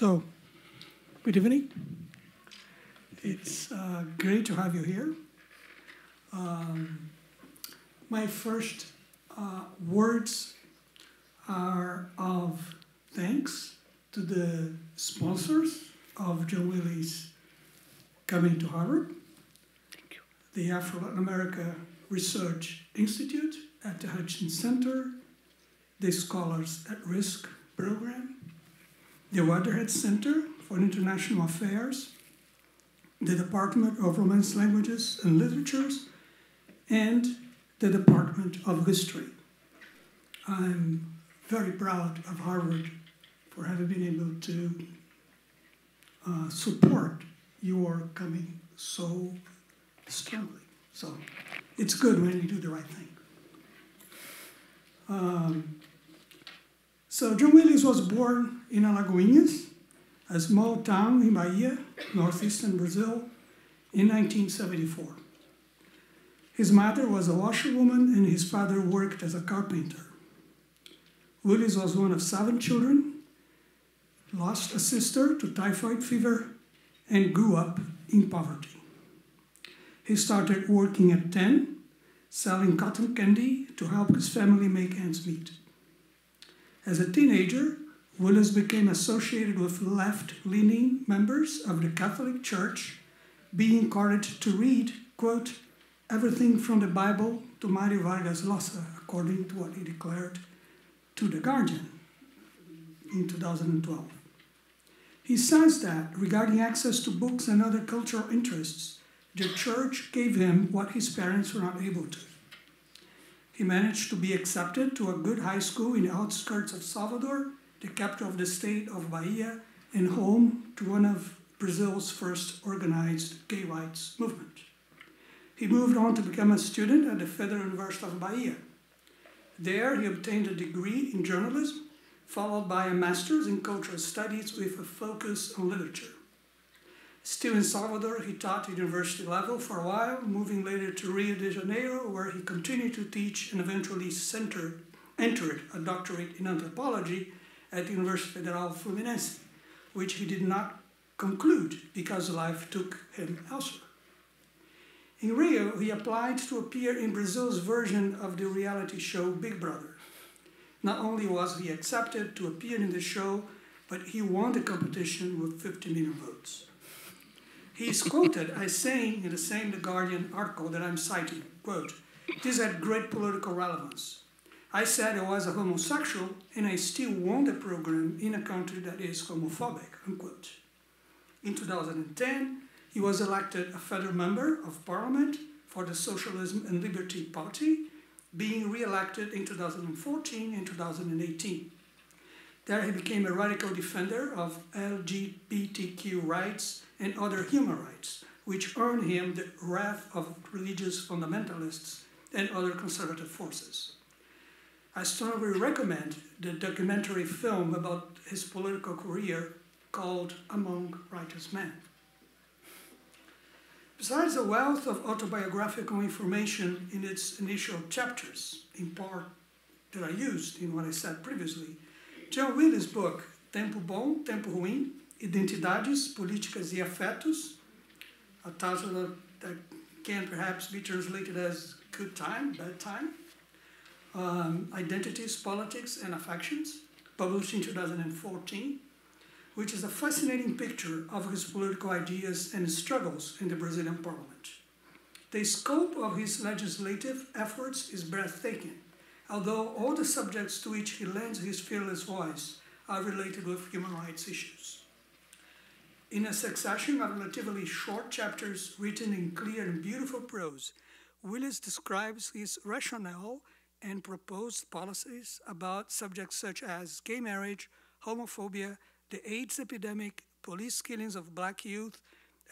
So, good evening. It's uh, great to have you here. Um, my first uh, words are of thanks to the sponsors of Joe Willie's coming to Harvard, the Afro Latin America Research Institute at the Hutchins Center, the Scholars at Risk program, the Waterhead Center for International Affairs, the Department of Romance Languages and Literatures, and the Department of History. I'm very proud of Harvard for having been able to uh, support your coming so strongly. So it's good when you do the right thing. Um, so John Williams was born in Alagoinhas, a small town in Bahia, northeastern Brazil, in 1974. His mother was a washerwoman and his father worked as a carpenter. Willis was one of seven children, lost a sister to typhoid fever, and grew up in poverty. He started working at 10, selling cotton candy to help his family make ends meet. As a teenager, Willis became associated with left leaning members of the Catholic Church, being encouraged to read, quote, everything from the Bible to Mario Vargas Llosa, according to what he declared to The Guardian in 2012. He says that regarding access to books and other cultural interests, the church gave him what his parents were not able to. He managed to be accepted to a good high school in the outskirts of Salvador the capital of the state of Bahia and home to one of Brazil's first organized gay rights movement. He moved on to become a student at the Federal University of Bahia. There, he obtained a degree in journalism, followed by a master's in cultural studies with a focus on literature. Still in Salvador, he taught at university level for a while, moving later to Rio de Janeiro, where he continued to teach and eventually centered, entered a doctorate in anthropology at the Universidad Federal Fluminense, which he did not conclude because life took him elsewhere. In Rio, he applied to appear in Brazil's version of the reality show Big Brother. Not only was he accepted to appear in the show, but he won the competition with 50 million votes. He is quoted as saying in the same The Guardian article that I'm citing, quote, this had great political relevance. I said I was a homosexual and I still won the program in a country that is homophobic, unquote. In 2010, he was elected a federal member of parliament for the Socialism and Liberty Party, being re-elected in 2014 and 2018. There he became a radical defender of LGBTQ rights and other human rights, which earned him the wrath of religious fundamentalists and other conservative forces. I strongly recommend the documentary film about his political career called Among Righteous Men. Besides a wealth of autobiographical information in its initial chapters, in part that I used in what I said previously, John Willis' book, Tempo Bom, Tempo Ruim, Identidades, Políticas e Afetos, a title that can perhaps be translated as Good Time, Bad Time, um, Identities, Politics, and Affections, published in 2014, which is a fascinating picture of his political ideas and struggles in the Brazilian parliament. The scope of his legislative efforts is breathtaking, although all the subjects to which he lends his fearless voice are related with human rights issues. In a succession of relatively short chapters written in clear and beautiful prose, Willis describes his rationale and proposed policies about subjects such as gay marriage, homophobia, the AIDS epidemic, police killings of black youth,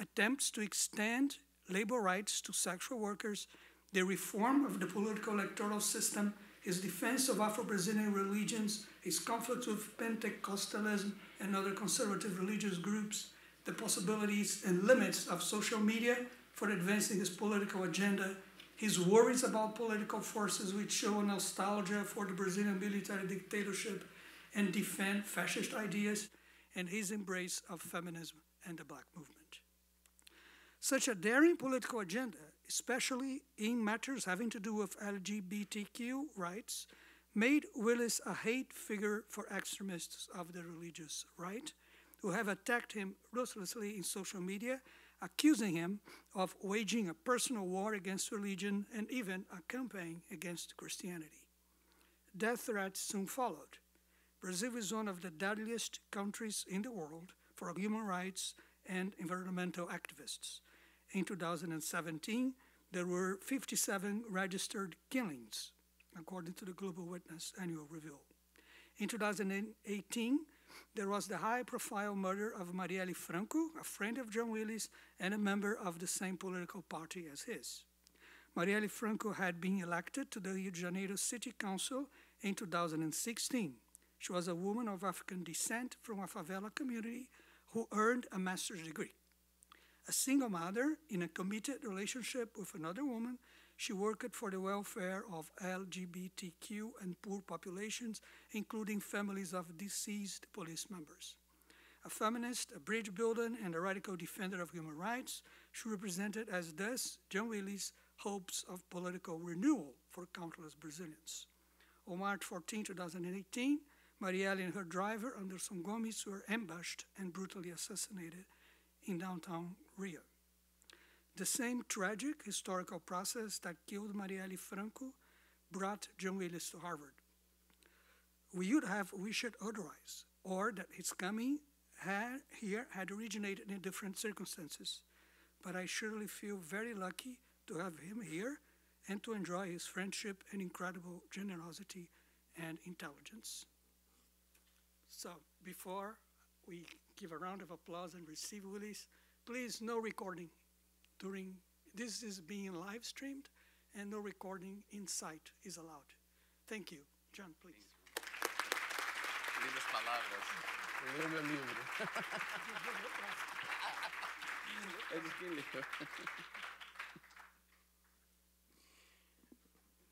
attempts to extend labor rights to sexual workers, the reform of the political electoral system, his defense of Afro-Brazilian religions, his conflict with Pentecostalism and other conservative religious groups, the possibilities and limits of social media for advancing his political agenda, his worries about political forces which show nostalgia for the Brazilian military dictatorship and defend fascist ideas, and his embrace of feminism and the black movement. Such a daring political agenda, especially in matters having to do with LGBTQ rights, made Willis a hate figure for extremists of the religious right, who have attacked him ruthlessly in social media accusing him of waging a personal war against religion and even a campaign against Christianity. Death threats soon followed. Brazil is one of the deadliest countries in the world for human rights and environmental activists. In 2017, there were 57 registered killings, according to the Global Witness annual review. In 2018, there was the high-profile murder of Marielle Franco, a friend of John Willis and a member of the same political party as his. Marielle Franco had been elected to the Rio de Janeiro City Council in 2016. She was a woman of African descent from a favela community who earned a master's degree. A single mother in a committed relationship with another woman she worked for the welfare of LGBTQ and poor populations, including families of deceased police members. A feminist, a bridge builder, and a radical defender of human rights, she represented as thus John Willis' hopes of political renewal for countless Brazilians. On March 14, 2018, Marielle and her driver, Anderson Gomes, were ambushed and brutally assassinated in downtown Rio. The same tragic historical process that killed Marielle Franco brought John Willis to Harvard. We would have wished otherwise, or that his coming had, here had originated in different circumstances. But I surely feel very lucky to have him here and to enjoy his friendship and incredible generosity and intelligence. So before we give a round of applause and receive Willis, please no recording. during this is being live streamed and no recording in sight is allowed. Thank you. John, please. Lindas palavras. Primeiro meu livro. é de quem leu.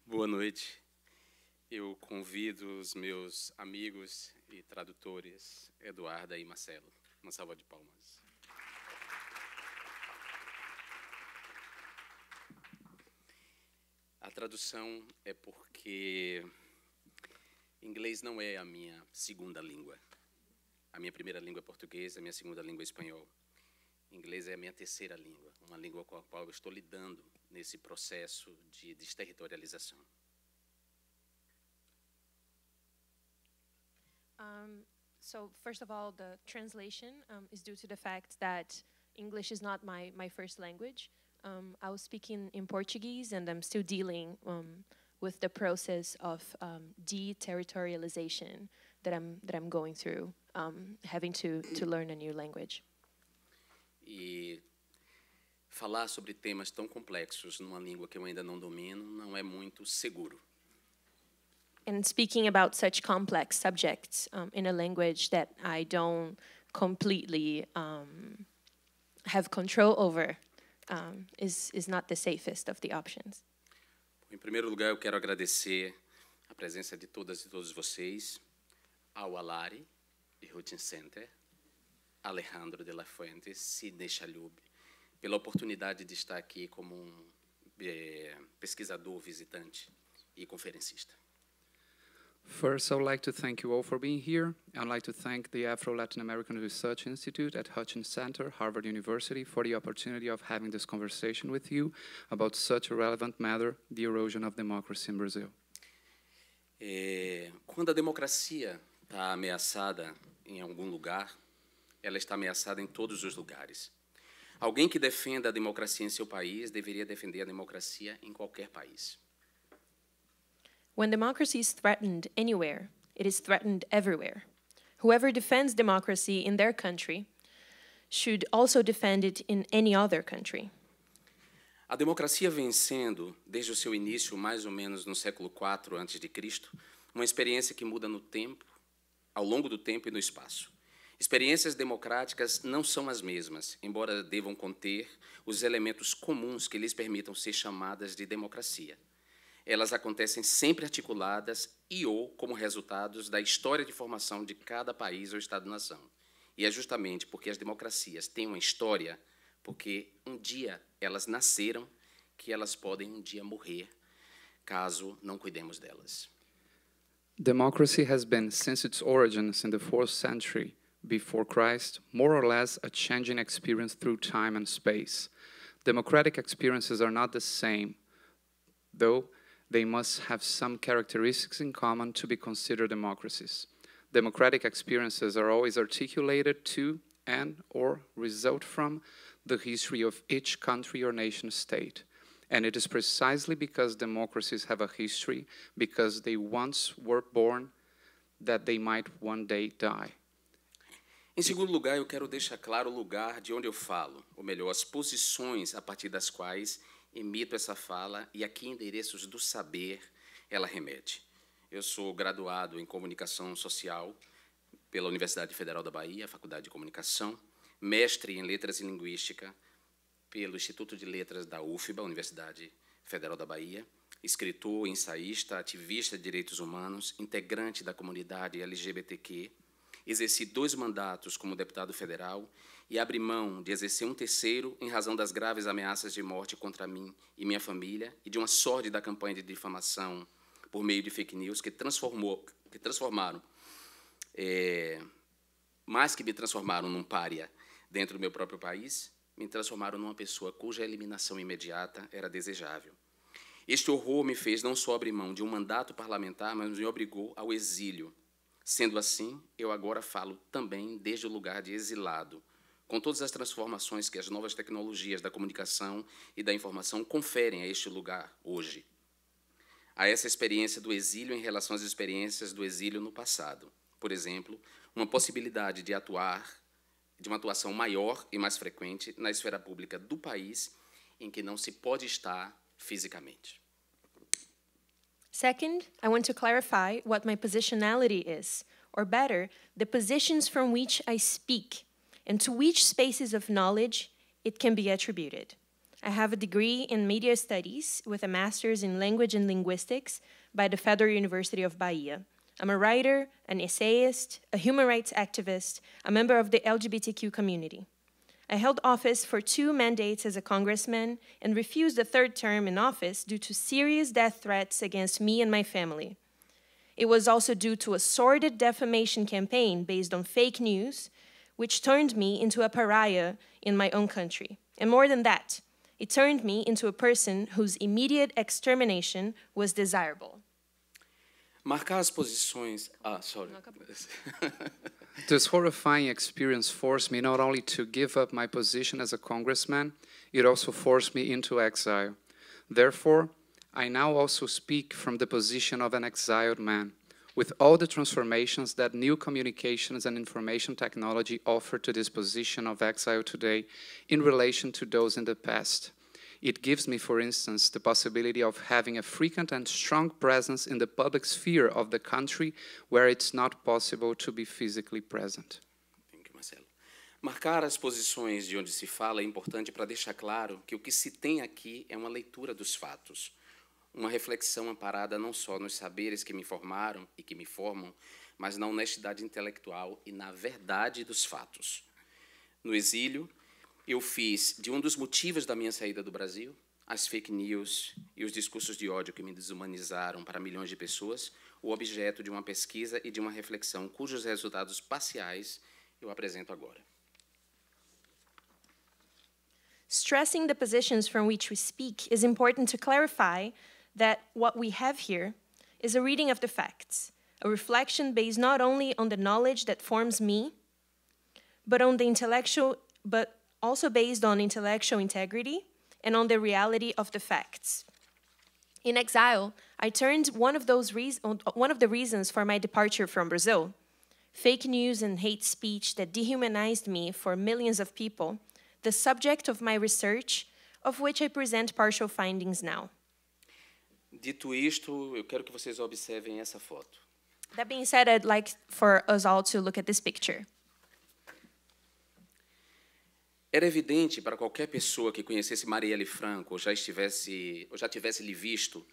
Boa noite. Eu convido os meus amigos e tradutores, Eduarda e Marcelo. Uma salva de palmas. tradução é porque inglês não é a minha segunda língua. A minha primeira língua é português, a minha segunda língua é espanhol. Inglês é a minha terceira língua, uma língua com a qual eu estou lidando nesse processo de desterritorialização. Um, so, first of all, the translation um, is due to the fact that English is not my, my first language. Um, I was speaking in Portuguese and I'm still dealing um, with the process of um, deterritorialization that I'm, that I'm going through, um, having to, to learn a new language. E falar sobre temas tão complexos numa língua que eu ainda não domino não é muito seguro. And speaking about such complex subjects um, in a language that I don't completely um, have control over um, is, is not the safest of the options. Em primeiro lugar, eu quero agradecer a presença de todas e todos vocês, ao Alari e Routing Center, Alejandro de la Fuente, Sidney Chalhoub, pela oportunidade de estar aqui como um eh, pesquisador, visitante e conferencista. First, I would like to thank you all for being here. I'd like to thank the Afro-Latin American Research Institute at Hutchins Center, Harvard University, for the opportunity of having this conversation with you about such a relevant matter, the erosion of democracy in Brazil. É, eh, quando a democracia está ameaçada em algum lugar, ela está ameaçada em todos os lugares. Alguém que defenda a democracia em seu país deveria defender a democracia em qualquer país. When democracy is threatened anywhere, it is threatened everywhere. Whoever defends democracy in their country should also defend it in any other country. A democracia vem sendo, desde o seu início, mais ou menos no século IV a.C., uma experiência que muda no tempo, ao longo do tempo e no espaço. Experiências democráticas não são as mesmas, embora devam conter os elementos comuns que lhes permitam ser chamadas de democracia elas acontecem sempre articuladas e ou como resultados da história de formação de cada país ou Estado-nação. E é justamente porque as democracias têm uma história, porque um dia elas nasceram, que elas podem um dia morrer, caso não cuidemos delas. Democracy has been, since its origins in the 4th century before Christ, more or less a changing experience through time and space. Democratic experiences are not the same, though They must have some characteristics in common to be considered democracies. Democratic experiences are always articulated to and or result from the history of each country or nation state. And it is precisely because democracies have a history, because they once were born, that they might one day die. Em segundo lugar, eu quero deixar claro o lugar de onde eu falo, ou melhor, as posições a partir das quais emito essa fala e a que endereços do saber ela remete. Eu sou graduado em Comunicação Social pela Universidade Federal da Bahia, Faculdade de Comunicação, mestre em Letras e Linguística pelo Instituto de Letras da UFBA, Universidade Federal da Bahia, escritor, ensaísta, ativista de direitos humanos, integrante da comunidade LGBTQ, exerci dois mandatos como deputado federal e abri mão de exercer um terceiro em razão das graves ameaças de morte contra mim e minha família e de uma sórdida campanha de difamação por meio de fake news que, transformou, que transformaram, é, mais que me transformaram num pária dentro do meu próprio país, me transformaram numa pessoa cuja eliminação imediata era desejável. Este horror me fez não só abrir mão de um mandato parlamentar, mas me obrigou ao exílio Sendo assim, eu agora falo também desde o lugar de exilado, com todas as transformações que as novas tecnologias da comunicação e da informação conferem a este lugar hoje. A essa experiência do exílio em relação às experiências do exílio no passado. Por exemplo, uma possibilidade de atuar, de uma atuação maior e mais frequente na esfera pública do país em que não se pode estar fisicamente. Second, I want to clarify what my positionality is, or better, the positions from which I speak, and to which spaces of knowledge it can be attributed. I have a degree in media studies with a master's in language and linguistics by the Federal University of Bahia. I'm a writer, an essayist, a human rights activist, a member of the LGBTQ community. I held office for two mandates as a congressman and refused a third term in office due to serious death threats against me and my family. It was also due to a sordid defamation campaign based on fake news, which turned me into a pariah in my own country. And more than that, it turned me into a person whose immediate extermination was desirable. Marcar as posições. Ah, sorry. this horrifying experience forced me not only to give up my position as a congressman, it also forced me into exile. Therefore, I now also speak from the position of an exiled man, with all the transformations that new communications and information technology offer to this position of exile today in relation to those in the past. It gives me, for instance, the possibility of having a frequent and strong presence in the public sphere of the country where it's not possible to be physically present. Thank you, Marcelo. Marcar as posições de onde se fala é importante para deixar claro que o que se tem aqui é uma leitura dos fatos, uma reflexão amparada não só nos saberes que me formaram e que me formam, mas na honestidade intelectual e na verdade dos fatos. No exílio, eu fiz de um dos motivos da minha saída do Brasil, as fake news e os discursos de ódio que me desumanizaram para milhões de pessoas, o objeto de uma pesquisa e de uma reflexão cujos resultados parciais eu apresento agora. Stressing the positions from which we speak is important to clarify that what we have here is a reading of the facts, a reflection based not only on the knowledge that forms me, but on the intellectual but also based on intellectual integrity and on the reality of the facts. In exile, I turned one of, those one of the reasons for my departure from Brazil, fake news and hate speech that dehumanized me for millions of people, the subject of my research, of which I present partial findings now. Dito isto, eu quero que vocês observem essa foto. That being said, I'd like for us all to look at this picture. Era evidente para qualquer pessoa que conhecesse Marielle Franco ou já estivesse ou já tivesse lhe visto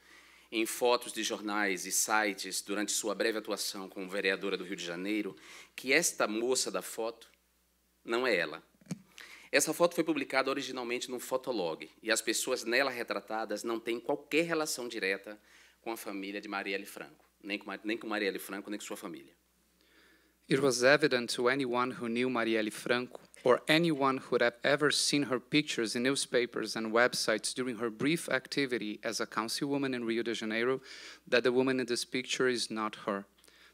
em fotos de jornais e sites durante sua breve atuação como vereadora do Rio de Janeiro, que esta moça da foto não é ela. Essa foto foi publicada originalmente num fotolog e as pessoas nela retratadas não têm qualquer relação direta com a família de Marielle Franco, nem com, nem com Marielle Franco, nem com sua família. It was evident to anyone who knew Marielle Franco or anyone who would have ever seen her pictures in newspapers and websites during her brief activity as a councilwoman in Rio de Janeiro that the woman in this picture is not her.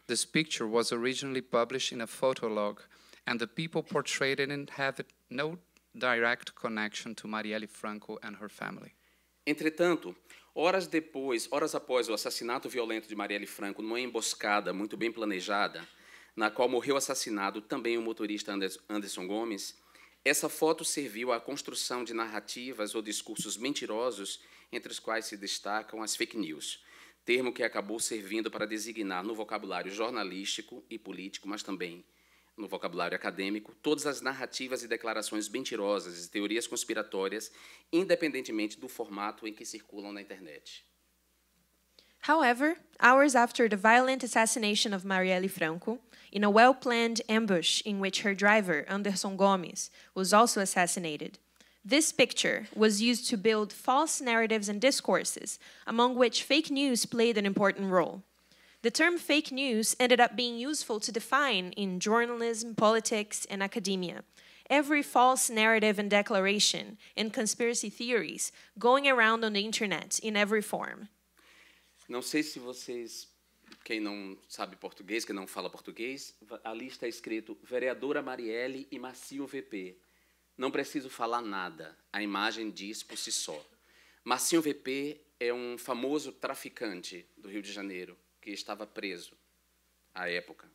This picture was originally published in a photo log, and the people portrayed in it have no direct connection to Marielle Franco and her family. Entretanto, horas depois, horas após o assassinato violento de Marielle Franco, numa emboscada muito bem planejada, na qual morreu assassinado também o motorista Anderson Gomes, essa foto serviu à construção de narrativas ou discursos mentirosos, entre os quais se destacam as fake news, termo que acabou servindo para designar no vocabulário jornalístico e político, mas também no vocabulário acadêmico, todas as narrativas e declarações mentirosas e teorias conspiratórias, independentemente do formato em que circulam na internet. However, hours after the violent assassination of Marielle Franco, in a well-planned ambush in which her driver, Anderson Gomes, was also assassinated, this picture was used to build false narratives and discourses, among which fake news played an important role. The term fake news ended up being useful to define in journalism, politics, and academia. Every false narrative and declaration and conspiracy theories going around on the internet in every form. Não sei se vocês, quem não sabe português, quem não fala português, a lista está é escrito vereadora Marielle e Marcinho VP. Não preciso falar nada, a imagem diz por si só. Marcinho VP é um famoso traficante do Rio de Janeiro que estava preso à época.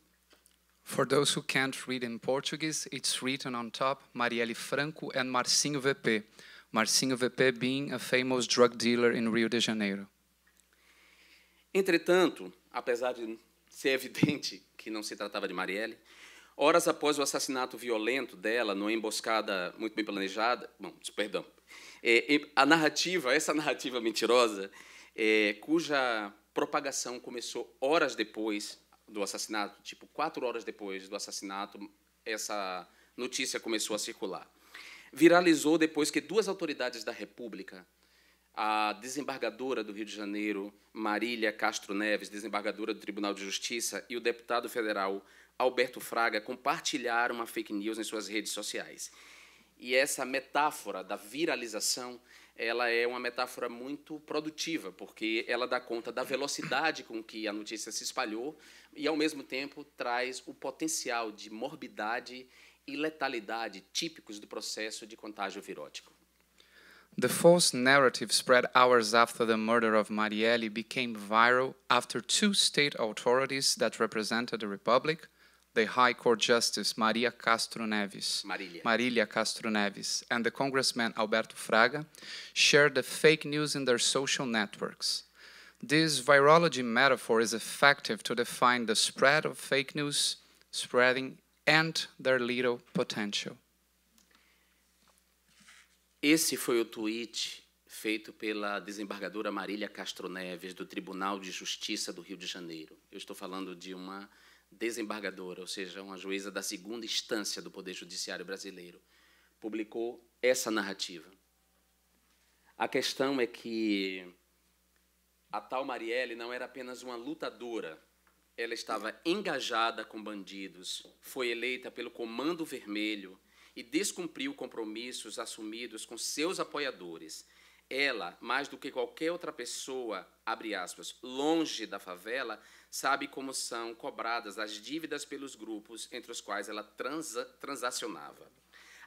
For those who can't read in Portuguese, it's written on top Marielle Franco and Marcinho VP. Marcinho VP being a famous drug dealer in Rio de Janeiro. Entretanto, apesar de ser evidente que não se tratava de Marielle, horas após o assassinato violento dela, numa emboscada muito bem planejada, bom, perdão, é, a narrativa, essa narrativa mentirosa, é, cuja propagação começou horas depois do assassinato, tipo quatro horas depois do assassinato, essa notícia começou a circular. Viralizou depois que duas autoridades da República a desembargadora do Rio de Janeiro, Marília Castro Neves, desembargadora do Tribunal de Justiça, e o deputado federal Alberto Fraga compartilharam uma fake news em suas redes sociais. E essa metáfora da viralização, ela é uma metáfora muito produtiva, porque ela dá conta da velocidade com que a notícia se espalhou e ao mesmo tempo traz o potencial de morbidade e letalidade típicos do processo de contágio virótico. The false narrative spread hours after the murder of Marielli became viral after two state authorities that represented the Republic, the High Court Justice Maria Castro Neves, Marilia, Marilia Castro Neves, and the Congressman Alberto Fraga, shared the fake news in their social networks. This virology metaphor is effective to define the spread of fake news, spreading, and their little potential. Esse foi o tweet feito pela desembargadora Marília Castro Neves, do Tribunal de Justiça do Rio de Janeiro. Eu estou falando de uma desembargadora, ou seja, uma juíza da segunda instância do Poder Judiciário brasileiro. Publicou essa narrativa. A questão é que a tal Marielle não era apenas uma lutadora, ela estava engajada com bandidos, foi eleita pelo Comando Vermelho e descumpriu compromissos assumidos com seus apoiadores. Ela, mais do que qualquer outra pessoa, abre aspas, longe da favela, sabe como são cobradas as dívidas pelos grupos entre os quais ela transa, transacionava.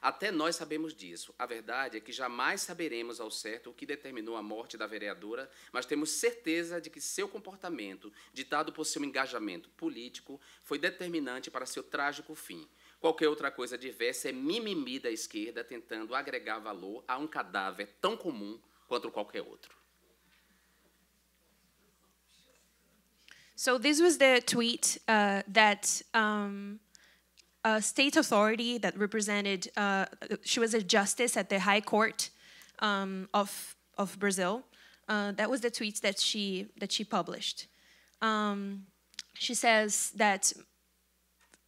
Até nós sabemos disso. A verdade é que jamais saberemos ao certo o que determinou a morte da vereadora, mas temos certeza de que seu comportamento, ditado por seu engajamento político, foi determinante para seu trágico fim. Qualquer outra coisa diversa é mimimi da esquerda tentando agregar valor a um cadáver tão comum quanto qualquer outro. So this was the tweet uh, that um, a state authority that represented, uh, she was a justice at the High Court um, of of Brazil. Uh, that was the tweet that she that she published. Um, she says that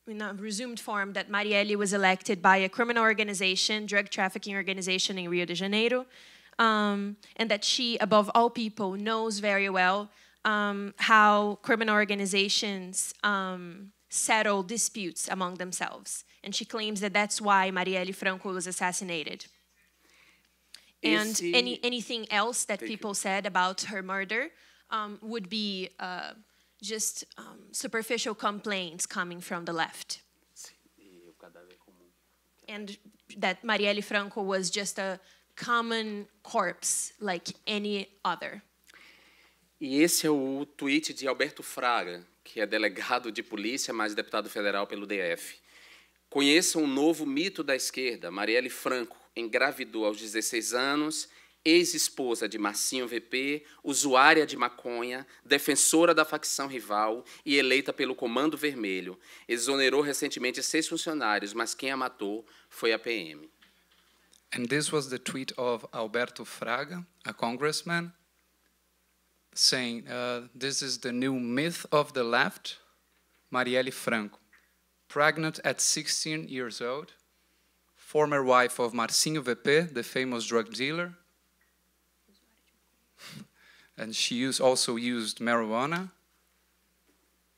in a resumed form that Marielle was elected by a criminal organization, drug trafficking organization in Rio de Janeiro, um, and that she, above all people, knows very well um, how criminal organizations um, settle disputes among themselves. And she claims that that's why Marielle Franco was assassinated. And any, anything else that people said about her murder um, would be uh, just um, superficial complaints coming from the left. É And that Marielle Franco was just a common corpse like any other. E esse é o tweet de Alberto Fraga, que é delegado de polícia, mas deputado federal pelo DF. Conheça um novo mito da esquerda. Marielle Franco engravidou aos 16 anos ex-esposa de Marcinho VP, usuária de maconha, defensora da facção rival e eleita pelo Comando Vermelho. Exonerou recentemente seis funcionários, mas quem a matou foi a PM. And this was the tweet of Alberto Fraga, a congressman, saying, uh, "This is the new myth of the left." Marielle Franco, pregnant at 16 years old, former wife of Marcinho VP, the famous drug dealer, and she used, also used marijuana.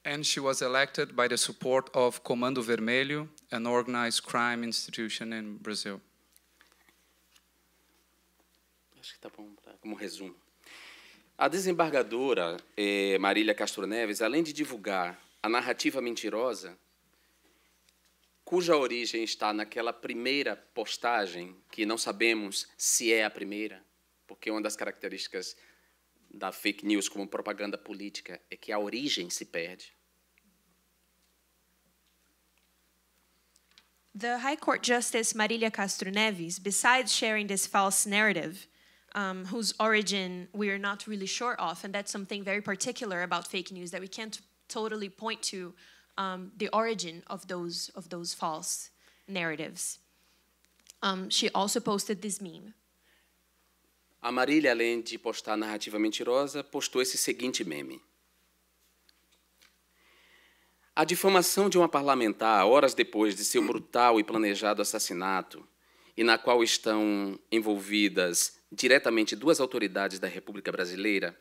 And she was elected by the support of Comando Vermelho, an organized crime institution in Brazil. Acho que tá bom tá? como resumo. A desembargadora eh, Marília Castro Neves, além de divulgar a narrativa mentirosa, cuja origem está naquela primeira postagem, que não sabemos se é a primeira, porque uma das características da fake news como propaganda política é que a origem se perde. The High Court Justice Marilia Castro Neves, besides sharing this false narrative, um, whose origin we are not really sure of, and that's something very particular about fake news that we can't totally point to um, the origin of those of those false narratives. Um, she also posted this meme. A Marília, além de postar a narrativa mentirosa, postou esse seguinte meme. A difamação de uma parlamentar, horas depois de seu brutal e planejado assassinato, e na qual estão envolvidas diretamente duas autoridades da República Brasileira,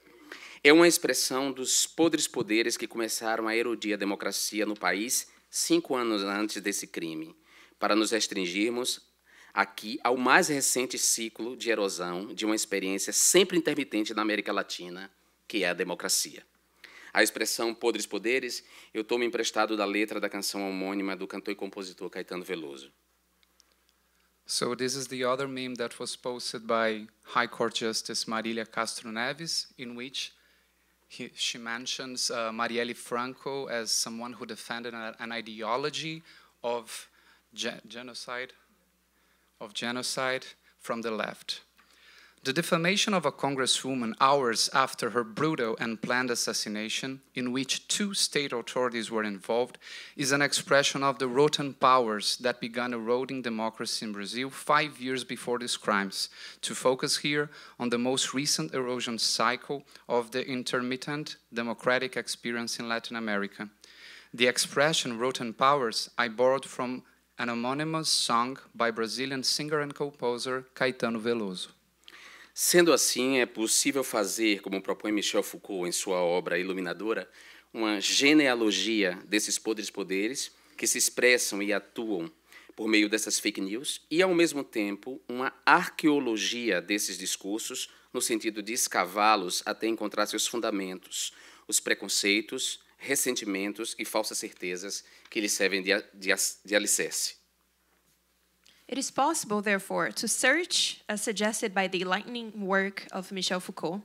é uma expressão dos podres poderes que começaram a erodir a democracia no país cinco anos antes desse crime, para nos restringirmos aqui ao mais recente ciclo de erosão de uma experiência sempre intermitente na América Latina, que é a democracia. A expressão podres poderes eu tomo emprestado da letra da canção homônima do cantor e compositor Caetano Veloso. So this is the other meme that was posted by High Court Justice Marília Castro Neves in which He, she mentions uh, Marielle Franco as someone who defended uma an ideology of ge genocide, of genocide from the left. The defamation of a congresswoman hours after her brutal and planned assassination, in which two state authorities were involved, is an expression of the rotten powers that began eroding democracy in Brazil five years before these crimes, to focus here on the most recent erosion cycle of the intermittent democratic experience in Latin America. The expression rotten powers I borrowed from an homonymous song by Brazilian singer and composer Caetano Veloso. Sendo assim, é possível fazer, como propõe Michel Foucault em sua obra iluminadora, uma genealogia desses podres poderes que se expressam e atuam por meio dessas fake news e, ao mesmo tempo, uma arqueologia desses discursos no sentido de escavá-los até encontrar seus fundamentos, os preconceitos, ressentimentos e falsas certezas que lhe servem de, de, de alicerce. It is possible, therefore, to search, as suggested by the lightning work of Michel Foucault,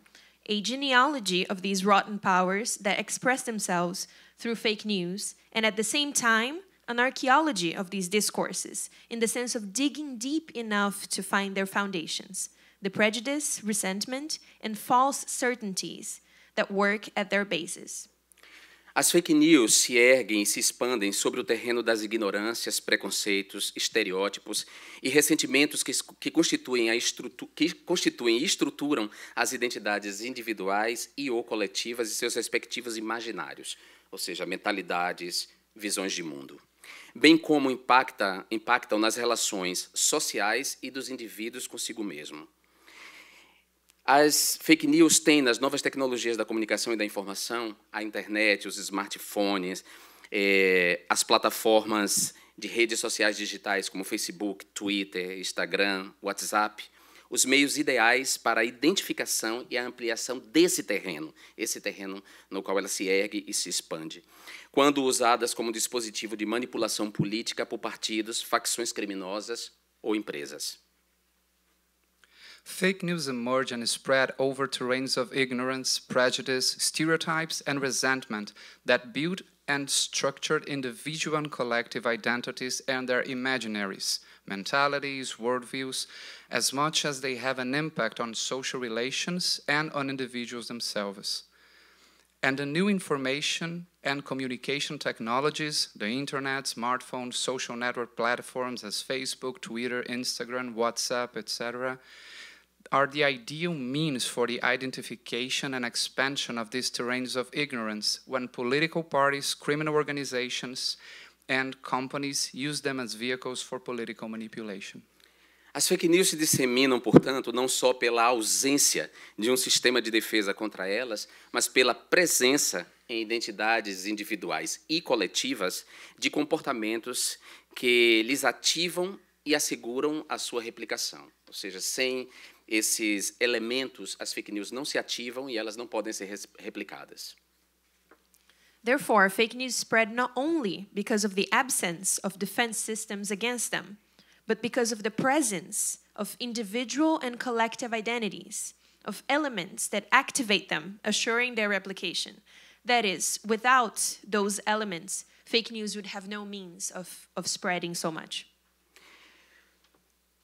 a genealogy of these rotten powers that express themselves through fake news, and at the same time, an archaeology of these discourses, in the sense of digging deep enough to find their foundations, the prejudice, resentment, and false certainties that work at their bases. As fake news se erguem e se expandem sobre o terreno das ignorâncias, preconceitos, estereótipos e ressentimentos que, que, constituem, a que constituem e estruturam as identidades individuais e ou coletivas e seus respectivos imaginários, ou seja, mentalidades, visões de mundo bem como impacta, impactam nas relações sociais e dos indivíduos consigo mesmo. As fake news têm nas novas tecnologias da comunicação e da informação, a internet, os smartphones, eh, as plataformas de redes sociais digitais como Facebook, Twitter, Instagram, WhatsApp, os meios ideais para a identificação e a ampliação desse terreno, esse terreno no qual ela se ergue e se expande. Quando usadas como dispositivo de manipulação política por partidos, facções criminosas ou empresas. Fake news emerge and spread over terrains of ignorance, prejudice, stereotypes, and resentment that build and structure individual and collective identities and their imaginaries, mentalities, worldviews, as much as they have an impact on social relations and on individuals themselves. And the new information and communication technologies, the internet, smartphones, social network platforms as Facebook, Twitter, Instagram, WhatsApp, etc., are the ideal means for the identification and expansion of these terrains of ignorance when political parties, criminal organizations, and companies use them as vehicles for political manipulation. As fake news se disseminam, portanto, não só pela ausência de um sistema de defesa contra elas, mas pela presença em identidades individuais e coletivas de comportamentos que lhes ativam e asseguram a sua replicação. Ou seja, sem esses elementos, as fake news não se ativam e elas não podem ser replicadas. Therefore, fake news spread not only because of the absence of defense systems against them, but because of the presence of individual and collective identities, of elements that activate them, assuring their replication. That is, without those elements, fake news would have no means of, of spreading so much.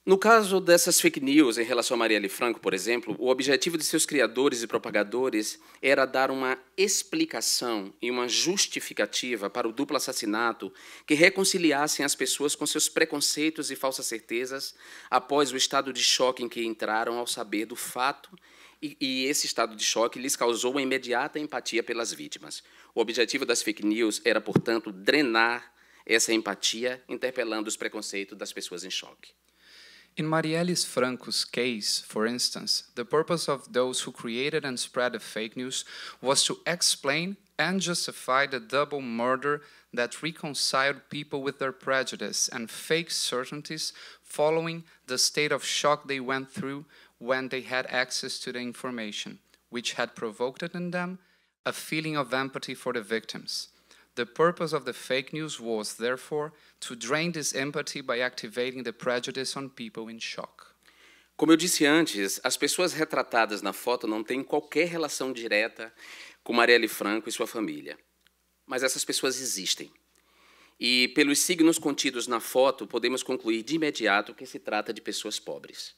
No caso dessas fake news em relação a Marielle Franco, por exemplo, o objetivo de seus criadores e propagadores era dar uma explicação e uma justificativa para o duplo assassinato que reconciliassem as pessoas com seus preconceitos e falsas certezas após o estado de choque em que entraram ao saber do fato e, esse estado de choque lhes causou uma imediata empatia pelas vítimas. O objetivo das fake news era, portanto, drenar essa empatia, interpelando os preconceitos das pessoas em choque. In Marielis Franco's case, for instance, the purpose of those who created and spread the fake news was to explain and justify the double murder that reconciled people with their prejudice and fake certainties following the state of shock they went through when they had access to the information, which had provoked in them a feeling of empathy for the victims. The purpose of the fake news was, therefore, to drain this empathy by activating the prejudice on people in shock. Como eu disse antes, as pessoas retratadas na foto não têm qualquer relação direta com Marielle Franco e sua família. Mas essas pessoas existem. E pelos signos contidos na foto, podemos concluir de imediato que se trata de pessoas pobres.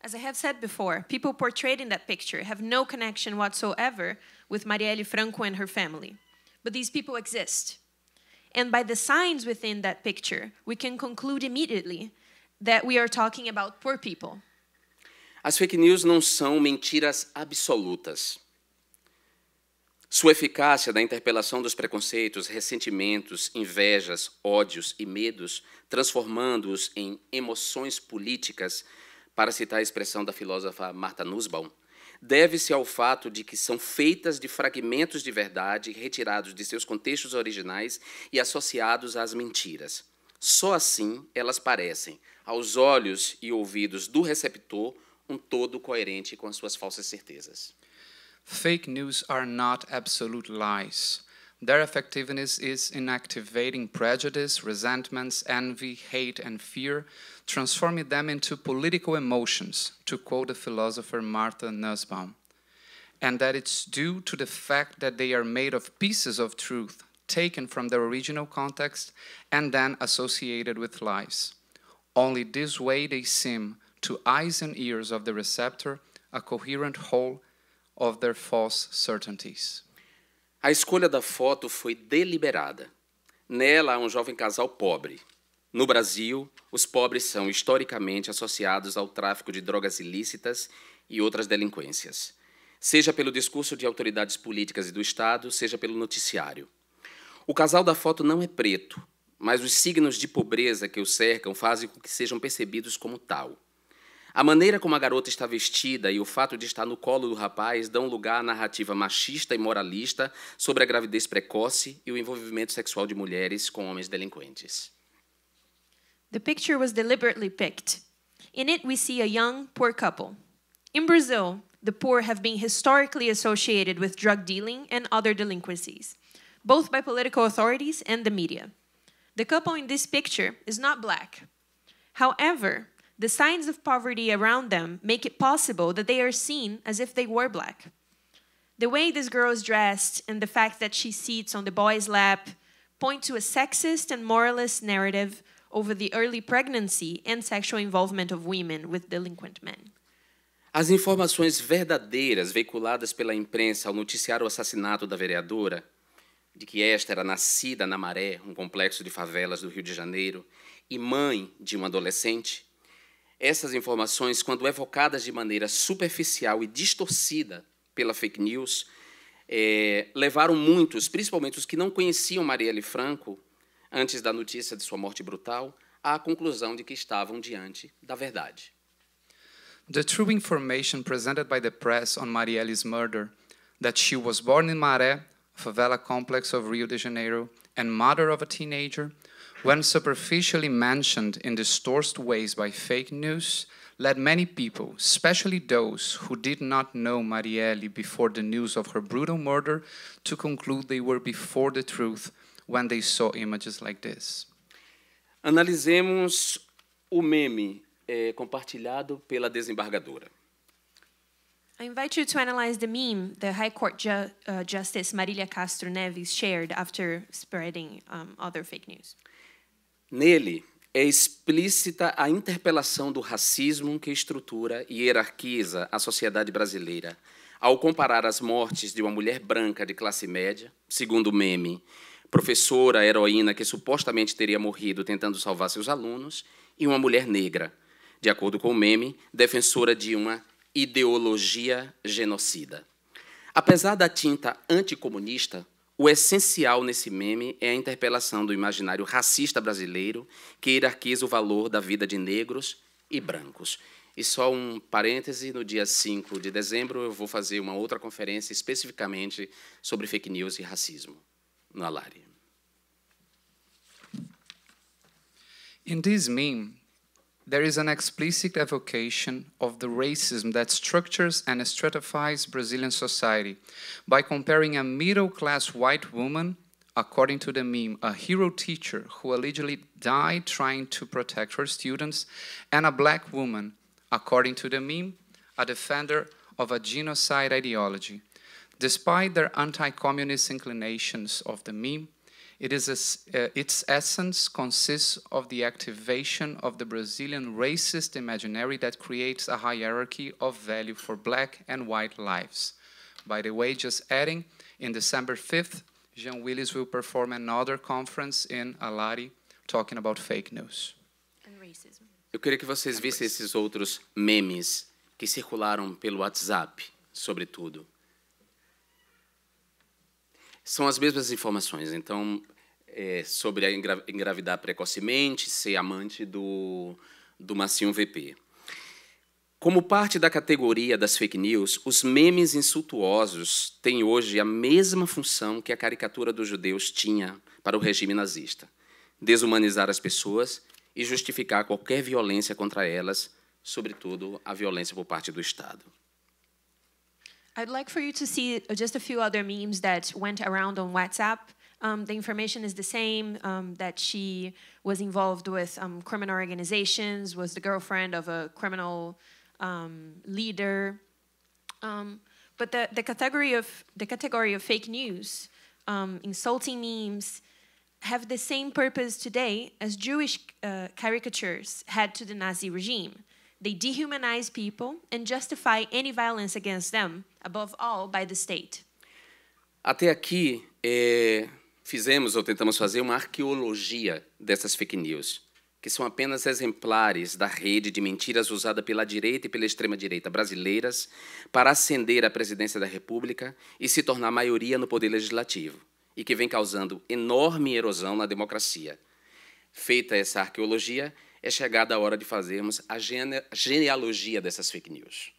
As I have said before, people portrayed in that picture have no connection whatsoever with Marielle Franco and her family. But these people exist. And by the signs within that picture, we can conclude immediately that we are talking about poor people. As fake news não são mentiras absolutas. Sua eficácia da interpelação dos preconceitos, ressentimentos, invejas, ódios e medos, transformando-os em emoções políticas, para citar a expressão da filósofa Marta Nussbaum, deve-se ao fato de que são feitas de fragmentos de verdade retirados de seus contextos originais e associados às mentiras. Só assim elas parecem, aos olhos e ouvidos do receptor, um todo coerente com as suas falsas certezas. Fake news are not absolute lies. Their effectiveness is in activating prejudice, resentments, envy, hate, and fear transforming them into political emotions, to quote the philosopher Martha Nussbaum, and that it's due to the fact that they are made of pieces of truth taken from their original context and then associated with lies. Only this way they seem, to eyes and ears of the receptor, a coherent whole of their false certainties. A escolha da foto foi deliberada. Nela há um jovem casal pobre, No Brasil, os pobres são historicamente associados ao tráfico de drogas ilícitas e outras delinquências, seja pelo discurso de autoridades políticas e do Estado, seja pelo noticiário. O casal da foto não é preto, mas os signos de pobreza que o cercam fazem com que sejam percebidos como tal. A maneira como a garota está vestida e o fato de estar no colo do rapaz dão lugar à narrativa machista e moralista sobre a gravidez precoce e o envolvimento sexual de mulheres com homens delinquentes. The picture was deliberately picked. In it, we see a young, poor couple. In Brazil, the poor have been historically associated with drug dealing and other delinquencies, both by political authorities and the media. The couple in this picture is not black. However, the signs of poverty around them make it possible that they are seen as if they were black. The way this girl is dressed and the fact that she sits on the boy's lap point to a sexist and moralist narrative over the early pregnancy and sexual involvement of women with delinquent men. As informações verdadeiras veiculadas pela imprensa ao noticiar o assassinato da vereadora, de que esta era nascida na Maré, um complexo de favelas do Rio de Janeiro, e mãe de um adolescente, essas informações, quando evocadas de maneira superficial e distorcida pela fake news, é, levaram muitos, principalmente os que não conheciam Marielle Franco, antes da notícia de sua morte brutal, à conclusão de que estavam diante da verdade. The true information presented by the press on Marielle's murder, that she was born in Maré, a favela complex of Rio de Janeiro, and mother of a teenager, when superficially mentioned in distorted ways by fake news, led many people, especially those who did not know Marielle before the news of her brutal murder, to conclude they were before the truth when they saw images like this. Analisemos o meme é, compartilhado pela desembargadora. I invite you to analyze the meme the High Court ju uh, Justice Marília Castro Neves shared after spreading um, other fake news. Nele é explícita a interpelação do racismo que estrutura e hierarquiza a sociedade brasileira, ao comparar as mortes de uma mulher branca de classe média, segundo o meme, professora heroína que supostamente teria morrido tentando salvar seus alunos, e uma mulher negra, de acordo com o meme, defensora de uma ideologia genocida. Apesar da tinta anticomunista, o essencial nesse meme é a interpelação do imaginário racista brasileiro que hierarquiza o valor da vida de negros e brancos. E só um parêntese, no dia 5 de dezembro eu vou fazer uma outra conferência especificamente sobre fake news e racismo. na Lari. In this meme, there is an explicit evocation of the racism that structures and stratifies Brazilian society by comparing a middle class white woman, according to the meme, a hero teacher who allegedly died trying to protect her students, and a black woman, according to the meme, a defender of a genocide ideology Despite their anti-communist inclinations of the meme, it is a, uh, its essence consists of the activation of the Brazilian racist imaginary that creates a hierarchy of value for black and white lives. By the way, just adding, in December 5th, Jean Willis will perform another conference in Alari talking about fake news. and racism. Eu queria que vocês vissem esses outros memes que circularam pelo WhatsApp, sobretudo. São as mesmas informações. Então, é sobre engravidar precocemente, ser amante do, do Macinho VP. Como parte da categoria das fake news, os memes insultuosos têm hoje a mesma função que a caricatura dos judeus tinha para o regime nazista: desumanizar as pessoas e justificar qualquer violência contra elas, sobretudo a violência por parte do Estado. I'd like for you to see uh, just a few other memes that went around on WhatsApp. Um, the information is the same, um, that she was involved with um, criminal organizations, was the girlfriend of a criminal um, leader. Um, but the, the, category of, the category of fake news, insulting memes, have the same purpose today as Jewish uh, caricatures had to the Nazi regime. They dehumanize people and justify any violence against them, above all by the state. Até aqui é, fizemos ou tentamos fazer uma arqueologia dessas fake news, que são apenas exemplares da rede de mentiras usada pela direita e pela extrema direita brasileiras para ascender à presidência da República e se tornar maioria no poder legislativo, e que vem causando enorme erosão na democracia. Feita essa arqueologia, é chegada a hora de fazermos a genealogia dessas fake news.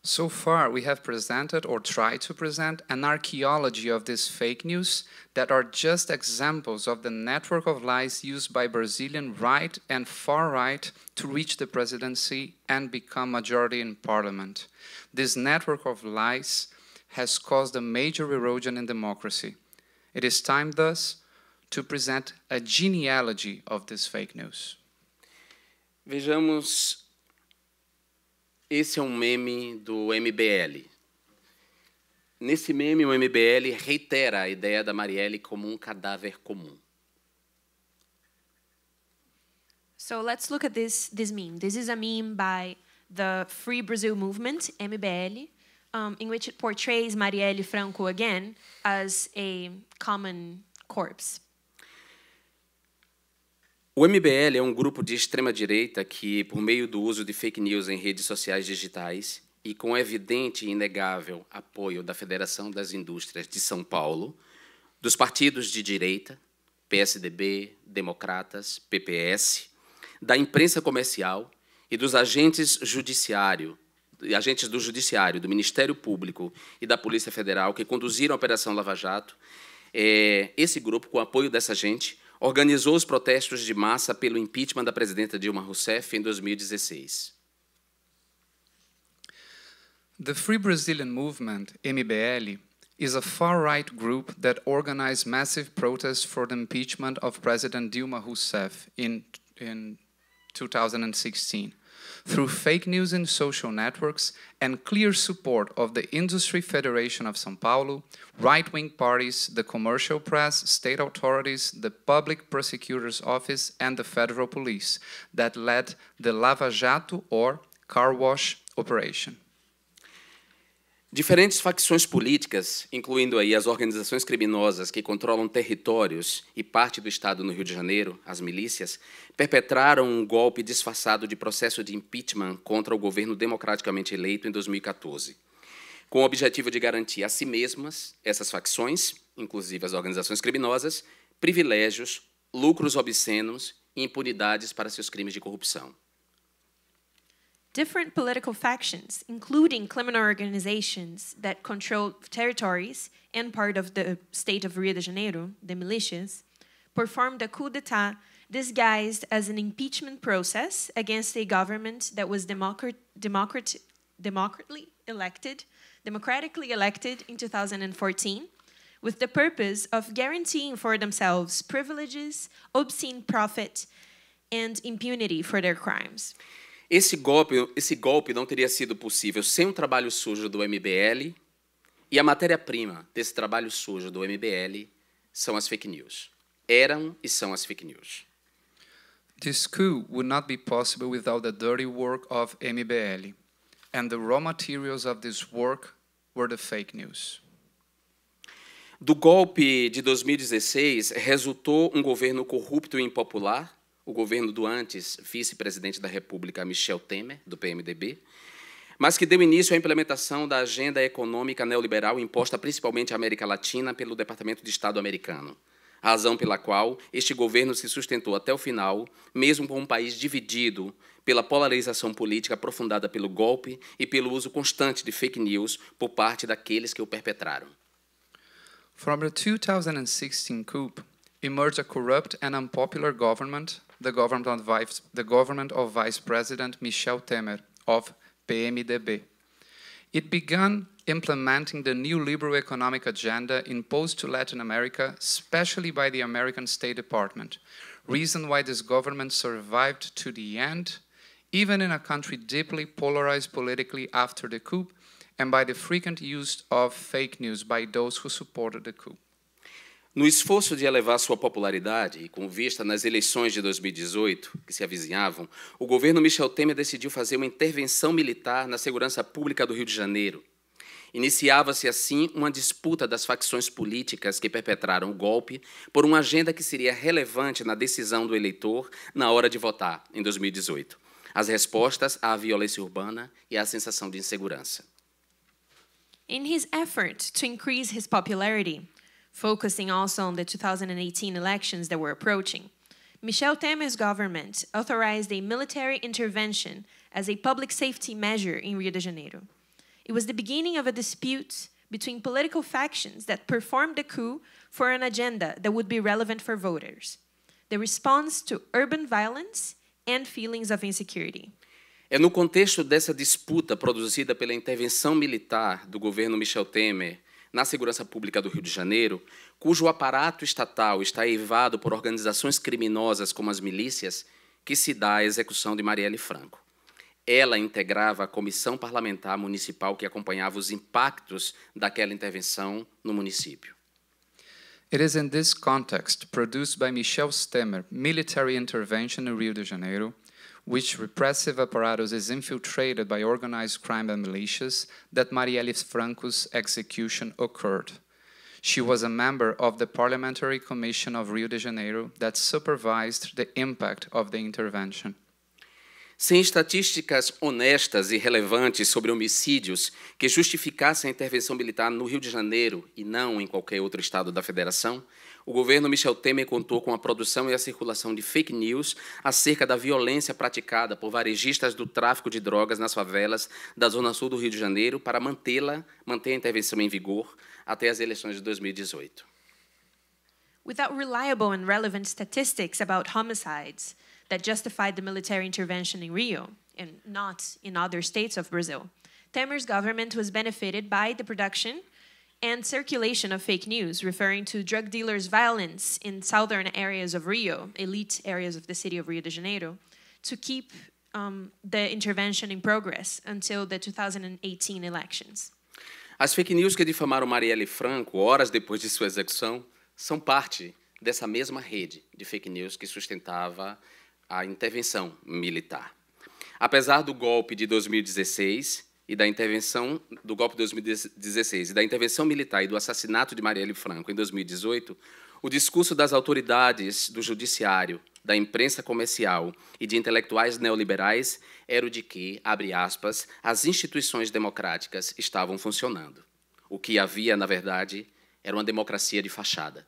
So far, we have presented or tried to present an archaeology of these fake news that are just examples of the network of lies used by Brazilian right and far right to reach the presidency and become majority in parliament. This network of lies has caused a major erosion in democracy. It is time, thus, to present a genealogy of this fake news. Vejamos, esse é um meme do MBL. Nesse meme, o MBL reitera a ideia da Marielle como um cadáver comum. So let's look at this, this meme. This is a meme by the Free Brazil Movement, MBL, um, in which it portrays Marielle Franco again as a common corpse. O MBL é um grupo de extrema-direita que, por meio do uso de fake news em redes sociais digitais e com evidente e inegável apoio da Federação das Indústrias de São Paulo, dos partidos de direita, PSDB, Democratas, PPS, da imprensa comercial e dos agentes judiciário, agentes do judiciário, do Ministério Público e da Polícia Federal que conduziram a Operação Lava Jato, é, esse grupo, com o apoio dessa gente, organizou os protestos de massa pelo impeachment da presidenta Dilma Rousseff em 2016. The Free Brazilian Movement, MBL, is a far-right group that organized massive protests for the impeachment of President Dilma Rousseff in, in 2016. through fake news in social networks and clear support of the Industry Federation of Sao Paulo, right wing parties, the commercial press, state authorities, the public prosecutor's office, and the federal police, that led the Lava Jato or car wash operation. Diferentes facções políticas, incluindo aí as organizações criminosas que controlam territórios e parte do Estado no Rio de Janeiro, as milícias, perpetraram um golpe disfarçado de processo de impeachment contra o governo democraticamente eleito em 2014, com o objetivo de garantir a si mesmas, essas facções, inclusive as organizações criminosas, privilégios, lucros obscenos e impunidades para seus crimes de corrupção. different political factions, including criminal organizations that control territories and part of the state of Rio de Janeiro, the militias, performed a coup d'etat disguised as an impeachment process against a government that was democrat, democrat, democratically elected, democratically elected in 2014 with the purpose of guaranteeing for themselves privileges, obscene profit, and impunity for their crimes. Esse golpe, esse golpe não teria sido possível sem o um trabalho sujo do MBL e a matéria-prima desse trabalho sujo do MBL são as fake news. Eram e são as fake news. This coup would not be possible without the dirty work of MBL, and the raw materials of this work were the fake news. Do golpe de 2016 resultou um governo corrupto e impopular o governo do antes vice-presidente da República, Michel Temer, do PMDB, mas que deu início à implementação da agenda econômica neoliberal imposta principalmente à América Latina pelo Departamento de Estado americano. Razão pela qual este governo se sustentou até o final, mesmo com um país dividido pela polarização política aprofundada pelo golpe e pelo uso constante de fake news por parte daqueles que o perpetraram. From the 2016 coup emerged a corrupt and unpopular government the government of Vice, the government of Vice President Michel Temer of PMDB. It began implementing the new liberal economic agenda imposed to Latin America, especially by the American State Department. Reason why this government survived to the end, even in a country deeply polarized politically after the coup and by the frequent use of fake news by those who supported the coup. No esforço de elevar sua popularidade e com vista nas eleições de 2018, que se avizinhavam, o governo Michel Temer decidiu fazer uma intervenção militar na segurança pública do Rio de Janeiro. Iniciava-se assim uma disputa das facções políticas que perpetraram o golpe por uma agenda que seria relevante na decisão do eleitor na hora de votar em 2018. As respostas à violência urbana e à sensação de insegurança. In his effort to increase his popularity, focusing also on the 2018 elections that were approaching, Michel Temer's government authorized a military intervention as a public safety measure in Rio de Janeiro. It was the beginning of a dispute between political factions that performed the coup for an agenda that would be relevant for voters. The response to urban violence and feelings of insecurity. É no contexto dessa disputa produzida pela intervenção militar do governo Michel Temer na Segurança Pública do Rio de Janeiro, cujo aparato estatal está eivado por organizações criminosas como as milícias, que se dá a execução de Marielle Franco. Ela integrava a comissão parlamentar municipal que acompanhava os impactos daquela intervenção no município. It is in this context, produced by Michel Stemmer, Military Intervention in Rio de Janeiro, which repressive apparatus is infiltrated by organized crime and militias, that Marielle Franco's execution occurred. She was a member of the Parliamentary Commission of Rio de Janeiro that supervised the impact of the intervention. Sem estatísticas honestas e relevantes sobre homicídios que justificassem a intervenção militar no Rio de Janeiro e não em qualquer outro estado da Federação, o governo Michel Temer contou com a produção e a circulação de fake news acerca da violência praticada por varejistas do tráfico de drogas nas favelas da Zona Sul do Rio de Janeiro para mantê-la, manter a intervenção em vigor até as eleições de 2018. Without reliable and relevant statistics about homicides that justified the military intervention in Rio and not in other states of Brazil, Temer's government was benefited by the production and circulation of fake news referring to drug dealers' violence in southern areas of Rio, elite areas of the city of Rio de Janeiro, to keep um, the intervention in progress until the 2018 elections. As fake news que difamaram Marielle Franco horas depois de sua execução são parte dessa mesma rede de fake news que sustentava a intervenção militar. Apesar do golpe de 2016, e da intervenção do golpe de 2016 e da intervenção militar e do assassinato de Marielle Franco em 2018, o discurso das autoridades, do judiciário, da imprensa comercial e de intelectuais neoliberais era o de que, abre aspas, as instituições democráticas estavam funcionando. O que havia, na verdade, era uma democracia de fachada.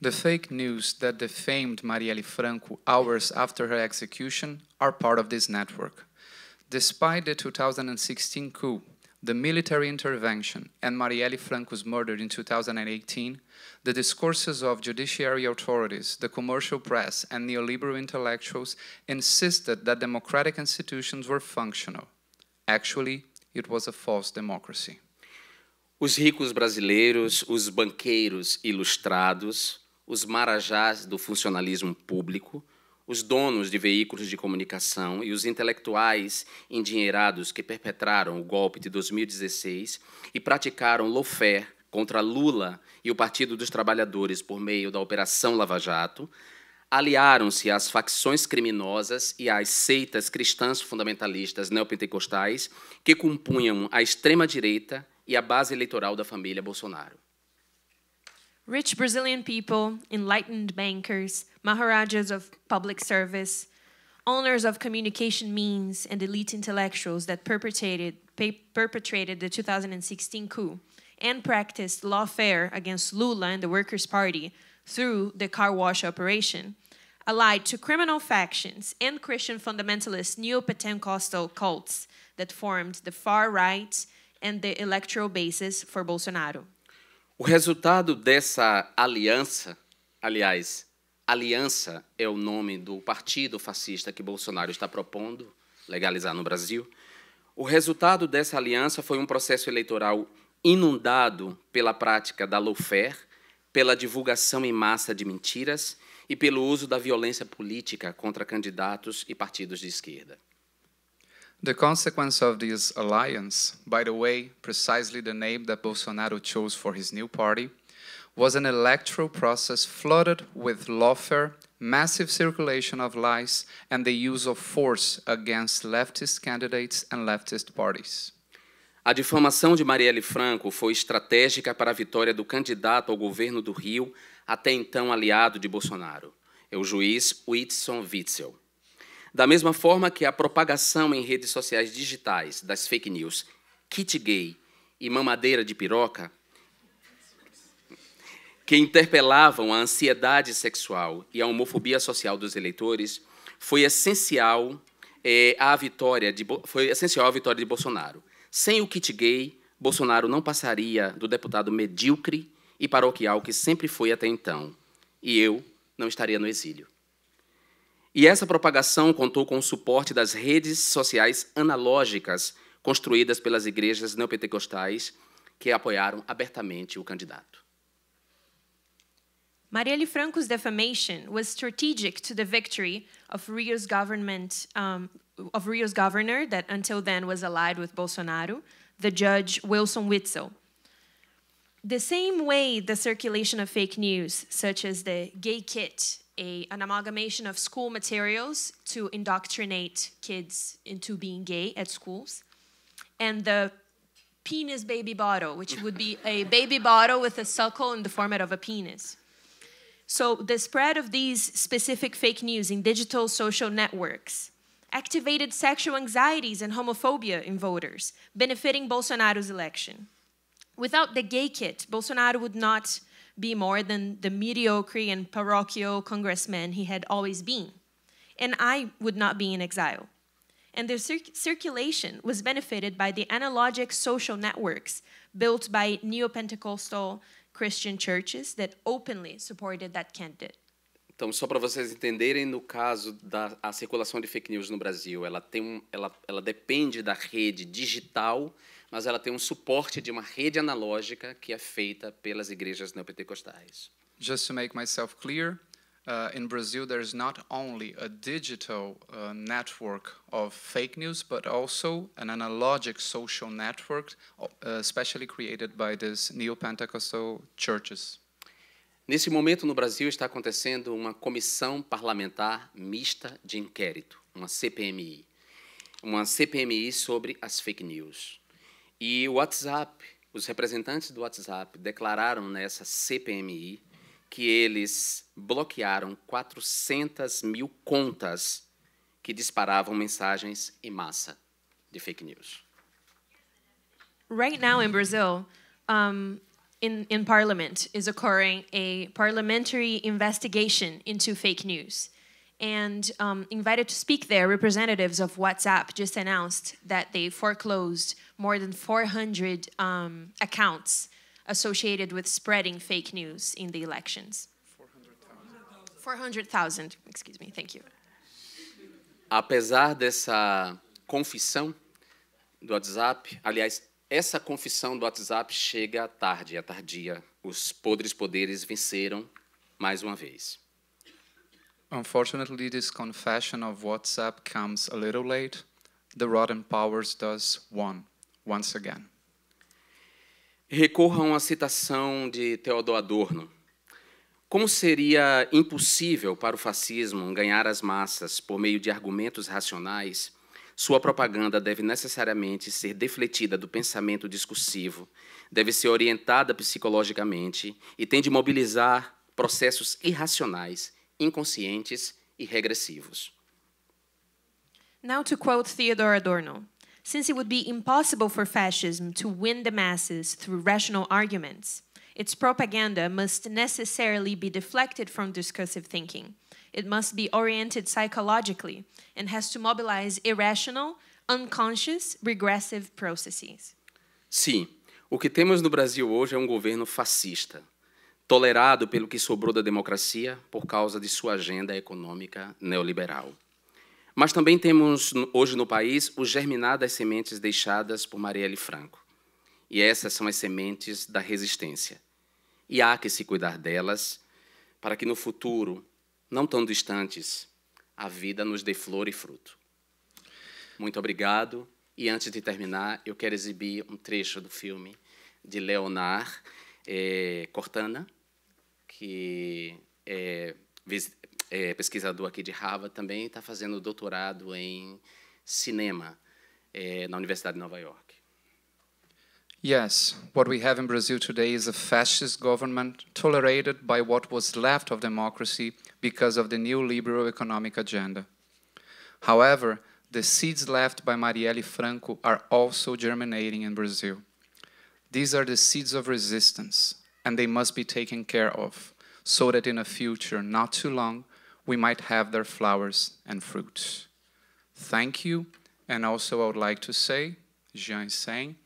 The fake news that defamed Marielle Franco hours after her execution are part of this network. Despite the 2016 coup, the military intervention, and Marielle Franco's murder in 2018, the discourses of judiciary authorities, the commercial press, and neoliberal intellectuals insisted that democratic institutions were functional. Actually, it was a false democracy. Os ricos brasileiros, os banqueiros ilustrados, os marajás do funcionalismo público, os donos de veículos de comunicação e os intelectuais endinheirados que perpetraram o golpe de 2016 e praticaram lofé contra Lula e o Partido dos Trabalhadores por meio da Operação Lava Jato, aliaram-se às facções criminosas e às seitas cristãs fundamentalistas neopentecostais que compunham a extrema-direita e a base eleitoral da família Bolsonaro. Rich Brazilian people, enlightened bankers, maharajas of public service, owners of communication means, and elite intellectuals that perpetrated, perpetrated the 2016 coup and practiced lawfare against Lula and the Workers' Party through the car wash operation, allied to criminal factions and Christian fundamentalist neo Pentecostal cults that formed the far right and the electoral basis for Bolsonaro. O resultado dessa aliança, aliás, aliança é o nome do partido fascista que Bolsonaro está propondo legalizar no Brasil. O resultado dessa aliança foi um processo eleitoral inundado pela prática da lawfare, pela divulgação em massa de mentiras e pelo uso da violência política contra candidatos e partidos de esquerda. The consequence of this alliance, by the way, precisely the name that Bolsonaro chose for his new party, was an electoral process flooded with lawfare, massive circulation of lies, and the use of force against leftist candidates and leftist parties. A difamação de Marielle Franco foi estratégica para a vitória do candidato ao governo do Rio, até então aliado de Bolsonaro, é o juiz Whitson Witzel. Da mesma forma que a propagação em redes sociais digitais das fake news, kit gay e mamadeira de piroca, que interpelavam a ansiedade sexual e a homofobia social dos eleitores, foi essencial é, a vitória de foi essencial a vitória de Bolsonaro. Sem o kit gay, Bolsonaro não passaria do deputado medíocre e paroquial que sempre foi até então, e eu não estaria no exílio. E essa propagação contou com o suporte das redes sociais analógicas construídas pelas igrejas neopentecostais que apoiaram abertamente o candidato. Marielle Franco's defamation was strategic to the victory of Rio's government, um, of Rio's governor that until then was allied with Bolsonaro, the judge Wilson Witzel. The same way the circulation of fake news, such as the gay kit a, an amalgamation of school materials to indoctrinate kids into being gay at schools, and the penis baby bottle, which would be a baby bottle with a suckle in the format of a penis. So, the spread of these specific fake news in digital social networks activated sexual anxieties and homophobia in voters, benefiting Bolsonaro's election. Without the gay kit, Bolsonaro would not be more than the mediocre and parochial congressman he had always been. And I would not be in exile. And their cir circulation was benefited by the analogic social networks built by neo Pentecostal Christian churches that openly supported that candidate. Então, só para vocês entenderem, no caso da a circulação de fake news no Brasil, ela, tem um, ela, ela depende da rede digital mas ela tem um suporte de uma rede analógica que é feita pelas igrejas neopentecostais. Just to make myself clear, uh, in Brazil there is not only a digital uh, network of fake news, but also an analogic social network, uh, specially created by these neopentecostal churches. Nesse momento, no Brasil, está acontecendo uma comissão parlamentar mista de inquérito, uma CPMI. Uma CPMI sobre as fake news. E o WhatsApp, os representantes do WhatsApp declararam nessa CPMI que eles bloquearam 400 mil contas que disparavam mensagens em massa de fake news. Right now in Brazil, um, in, in parliament is occurring a parliamentary investigation into fake news. and um, invited to speak there, representatives of WhatsApp just announced that they foreclosed more than 400 um, accounts associated with spreading fake news in the elections. 400,000. 400,000, excuse me, thank you. Apesar dessa confissão do WhatsApp, aliás, essa confissão do WhatsApp chega tarde, à tardia. Os podres poderes venceram mais uma vez. Unfortunately, this confession of WhatsApp comes a little late. The rotten powers does one, once again. Recorram à citação de Theodor Adorno. Como seria impossível para o fascismo ganhar as massas por meio de argumentos racionais, sua propaganda deve necessariamente ser defletida do pensamento discursivo, deve ser orientada psicologicamente e tem de mobilizar processos irracionais inconscientes e regressivos. Now to quote Theodore Adorno, since it would be impossible for fascism to win the masses through rational arguments, its propaganda must necessarily be deflected from discursive thinking. It must be oriented psychologically and has to mobilize irrational, unconscious, regressive processes. Sim, o que temos no Brasil hoje é um governo fascista, tolerado pelo que sobrou da democracia por causa de sua agenda econômica neoliberal. Mas também temos hoje no país o germinar das sementes deixadas por Marielle Franco. E essas são as sementes da resistência. E há que se cuidar delas para que no futuro, não tão distantes, a vida nos dê flor e fruto. Muito obrigado. E antes de terminar, eu quero exibir um trecho do filme de Leonard eh, Cortana, que é, é pesquisador aqui de Harvard, também está fazendo doutorado em cinema é, na Universidade de Nova York. Yes, what we have in Brazil today is a fascist government tolerated by what was left of democracy because of the neoliberal economic agenda. However, the seeds left by Marielle Franco are also germinating in Brazil. These are the seeds of resistance, and they must be taken care of so that in a future not too long we might have their flowers and fruit. Thank you, and also I would like to say, Jean is saying,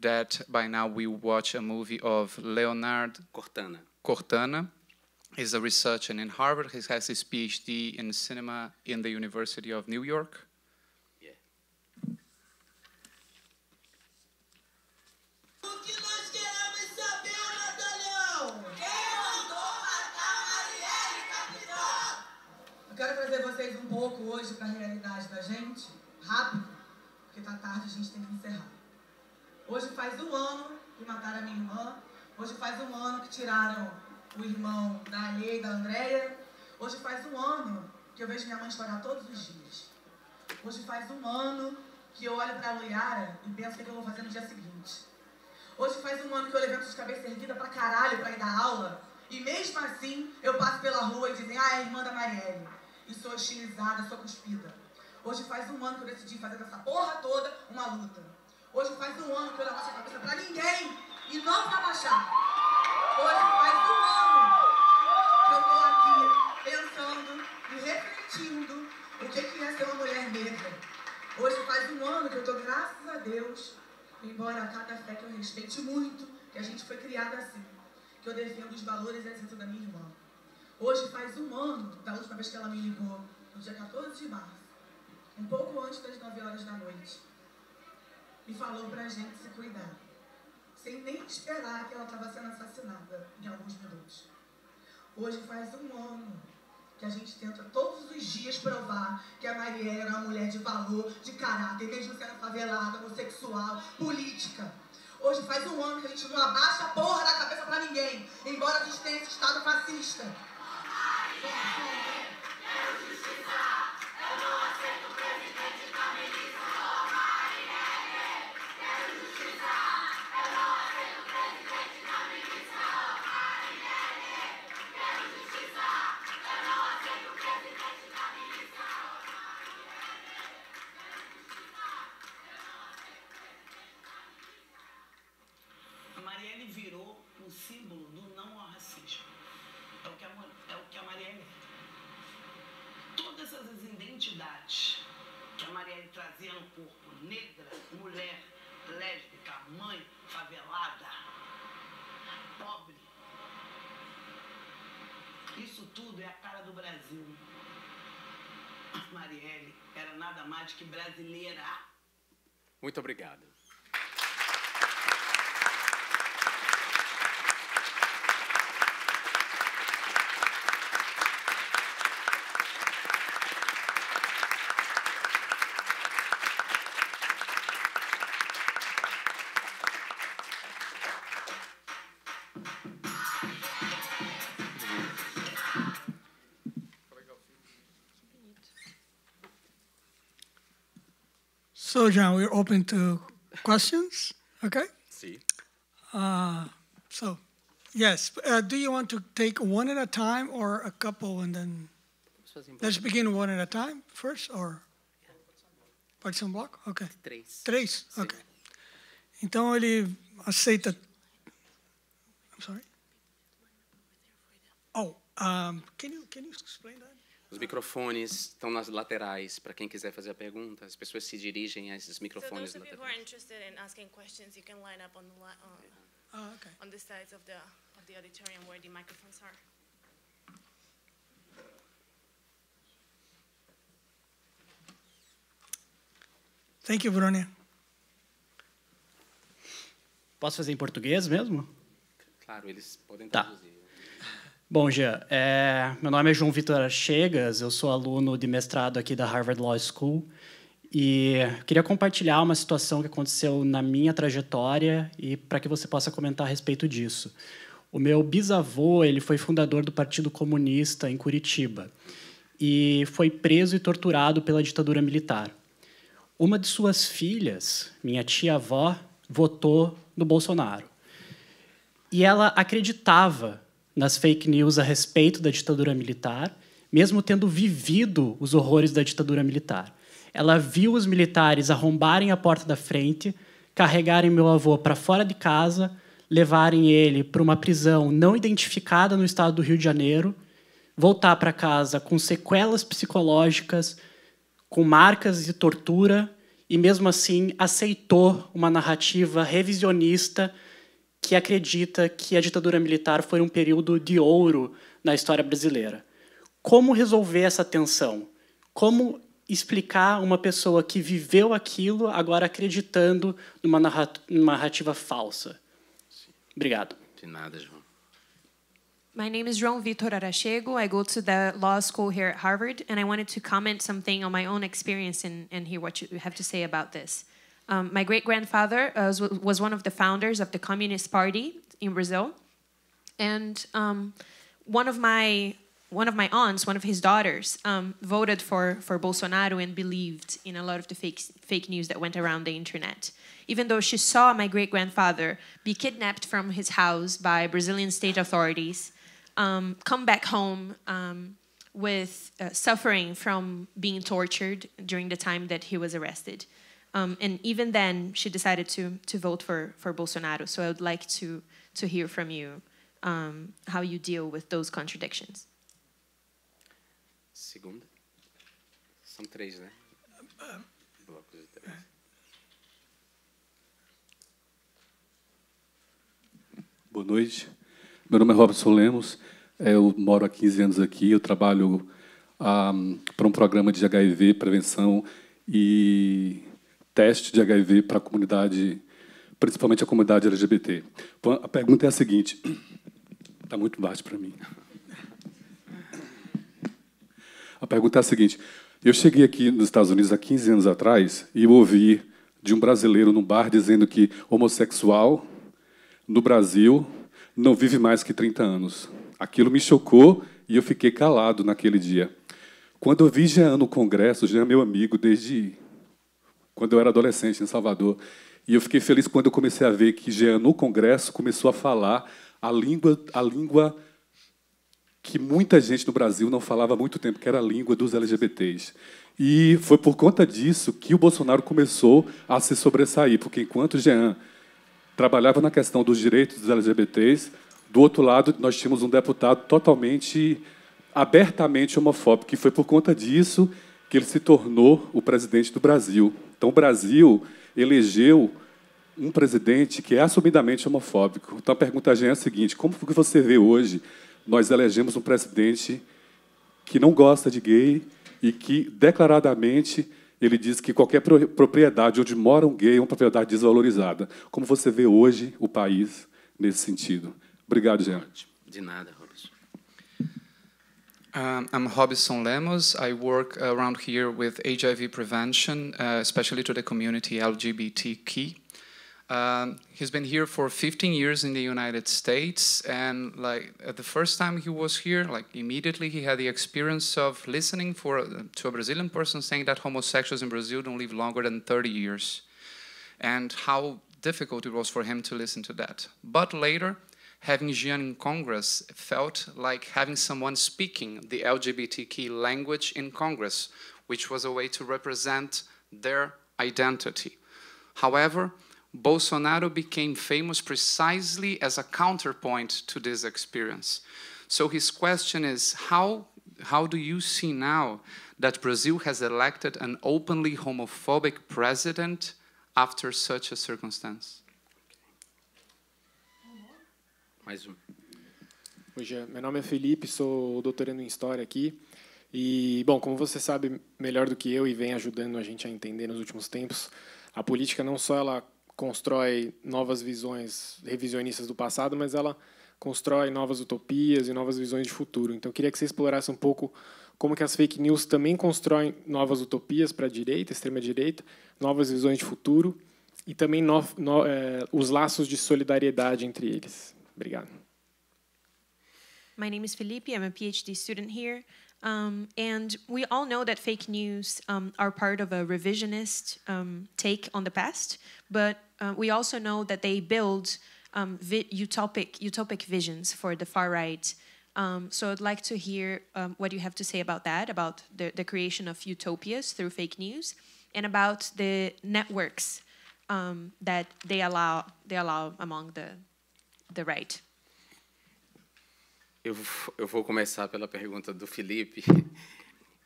that by now we watch a movie of Leonard Cortana. Cortana is a researcher in Harvard. He has his PhD in cinema in the University of New York. pouco hoje para a realidade da gente, rápido, porque tá tarde a gente tem que encerrar. Hoje faz um ano que mataram a minha irmã, hoje faz um ano que tiraram o irmão da Alê e da Andréia, hoje faz um ano que eu vejo minha mãe chorar todos os dias. Hoje faz um ano que eu olho para a Luiara e penso o que, é que eu vou fazer no dia seguinte. Hoje faz um ano que eu levanto de cabeça erguida pra caralho pra ir dar aula. E mesmo assim, eu passo pela rua e dizem, ah, é a irmã da Marielle e sou estilizada, sou cuspida. Hoje faz um ano que eu decidi fazer essa porra toda uma luta. Hoje faz um ano que eu não a cabeça pra ninguém e não vou abaixar. Hoje faz um ano que eu tô aqui pensando e refletindo o que, que é ser uma mulher negra. Hoje faz um ano que eu tô, graças a Deus, embora a cada fé que eu respeite muito, que a gente foi criada assim, que eu defendo os valores e a essência da minha irmã. Hoje faz um ano da última vez que ela me ligou, no dia 14 de março, um pouco antes das 9 horas da noite. E falou pra gente se cuidar, sem nem esperar que ela estava sendo assassinada em alguns minutos. Hoje faz um ano que a gente tenta todos os dias provar que a Marielle era uma mulher de valor, de caráter, mesmo sendo favelada, homossexual, política. Hoje faz um ano que a gente não abaixa a porra da cabeça pra ninguém, embora a gente tenha esse estado fascista. Boom, boom, boom. Muito obrigado. So, John, we're open to questions. Okay. See. Uh, so, yes. Uh, do you want to take one at a time or a couple, and then let's begin one at a time first, or yeah. parts block? Okay. Three. Three. Okay. Então ele aceita. I'm sorry. Oh, um, can you can you explain that? Os microfones estão nas laterais para quem quiser fazer a pergunta. As pessoas se dirigem a esses microfones so those pessoas Who are interested in asking perguntas, you can line up on the li on, oh, okay. on the sides of the of the auditorium where the microphones are. Thank you, Posso fazer em português mesmo? Claro, eles podem tá. traduzir. Tá. Bom, Jean, é, meu nome é João Vitor Chegas, eu sou aluno de mestrado aqui da Harvard Law School e queria compartilhar uma situação que aconteceu na minha trajetória e para que você possa comentar a respeito disso. O meu bisavô ele foi fundador do Partido Comunista em Curitiba e foi preso e torturado pela ditadura militar. Uma de suas filhas, minha tia-avó, votou no Bolsonaro. E ela acreditava nas fake news a respeito da ditadura militar, mesmo tendo vivido os horrores da ditadura militar. Ela viu os militares arrombarem a porta da frente, carregarem meu avô para fora de casa, levarem ele para uma prisão não identificada no estado do Rio de Janeiro, voltar para casa com sequelas psicológicas, com marcas de tortura, e mesmo assim aceitou uma narrativa revisionista que acredita que a ditadura militar foi um período de ouro na história brasileira. Como resolver essa tensão? Como explicar uma pessoa que viveu aquilo agora acreditando numa narrativa falsa? Obrigado. De nada, João. My name is João Vitor Arachego. I go to the law school here at Harvard, and I wanted to comment something on my own experience and, and hear what you have to say about this. Um, my great grandfather uh, was one of the founders of the Communist Party in Brazil, and um, one of my one of my aunts, one of his daughters, um, voted for for Bolsonaro and believed in a lot of the fake fake news that went around the internet. Even though she saw my great grandfather be kidnapped from his house by Brazilian state authorities, um, come back home um, with uh, suffering from being tortured during the time that he was arrested. Um, and even then, she decided to to vote for for Bolsonaro. So I would like to to hear from you um, how you deal with those contradictions. Segunda. São três, né? Blocos de três. Boa noite. Meu nome é Robson Lemos. É, eu moro há 15 anos aqui. Eu trabalho um, ah, para um programa de HIV, prevenção e teste de HIV para a comunidade, principalmente a comunidade LGBT. A pergunta é a seguinte: está muito baixo para mim. A pergunta é a seguinte: eu cheguei aqui nos Estados Unidos há 15 anos atrás e ouvi de um brasileiro num bar dizendo que homossexual no Brasil não vive mais que 30 anos. Aquilo me chocou e eu fiquei calado naquele dia. Quando eu vi Jean no Congresso, Jean é meu amigo desde quando eu era adolescente em Salvador. E eu fiquei feliz quando eu comecei a ver que Jean, no Congresso, começou a falar a língua, a língua que muita gente no Brasil não falava há muito tempo, que era a língua dos LGBTs. E foi por conta disso que o Bolsonaro começou a se sobressair, porque enquanto Jean trabalhava na questão dos direitos dos LGBTs, do outro lado, nós tínhamos um deputado totalmente, abertamente homofóbico, que foi por conta disso que ele se tornou o presidente do Brasil. Então, o Brasil elegeu um presidente que é assumidamente homofóbico. Então, a pergunta é a seguinte: como que você vê hoje nós elegemos um presidente que não gosta de gay e que declaradamente ele diz que qualquer propriedade onde mora um gay é uma propriedade desvalorizada. Como você vê hoje o país nesse sentido? Obrigado, Jean. De nada. Um, I'm Hobson Lemos. I work around here with HIV prevention, uh, especially to the community LGBTQ. Um, he's been here for 15 years in the United States, and like the first time he was here, like immediately he had the experience of listening for uh, to a Brazilian person saying that homosexuals in Brazil don't live longer than 30 years, and how difficult it was for him to listen to that. But later, having Jian in Congress felt like having someone speaking the LGBTQ language in Congress, which was a way to represent their identity. However, Bolsonaro became famous precisely as a counterpoint to this experience. So his question is how, how do you see now that Brazil has elected an openly homophobic president after such a circumstance? Mais um. Oi, Jean. É, meu nome é Felipe, sou doutorando em História aqui. E, bom, como você sabe melhor do que eu e vem ajudando a gente a entender nos últimos tempos, a política não só ela constrói novas visões revisionistas do passado, mas ela constrói novas utopias e novas visões de futuro. Então, eu queria que você explorasse um pouco como que as fake news também constroem novas utopias para a direita, extrema-direita, novas visões de futuro e também no, no, eh, os laços de solidariedade entre eles. Obrigado. My name is Felipe. I'm a PhD student here. Um, and we all know that fake news um, are part of a revisionist um, take on the past, but uh, we also know that they build um, utopic, utopic visions for the far right. Um, so I'd like to hear um, what you have to say about that, about the, the, creation of utopias through fake news, and about the networks that they allow, they allow among the the right. Eu, eu vou começar pela pergunta do Felipe,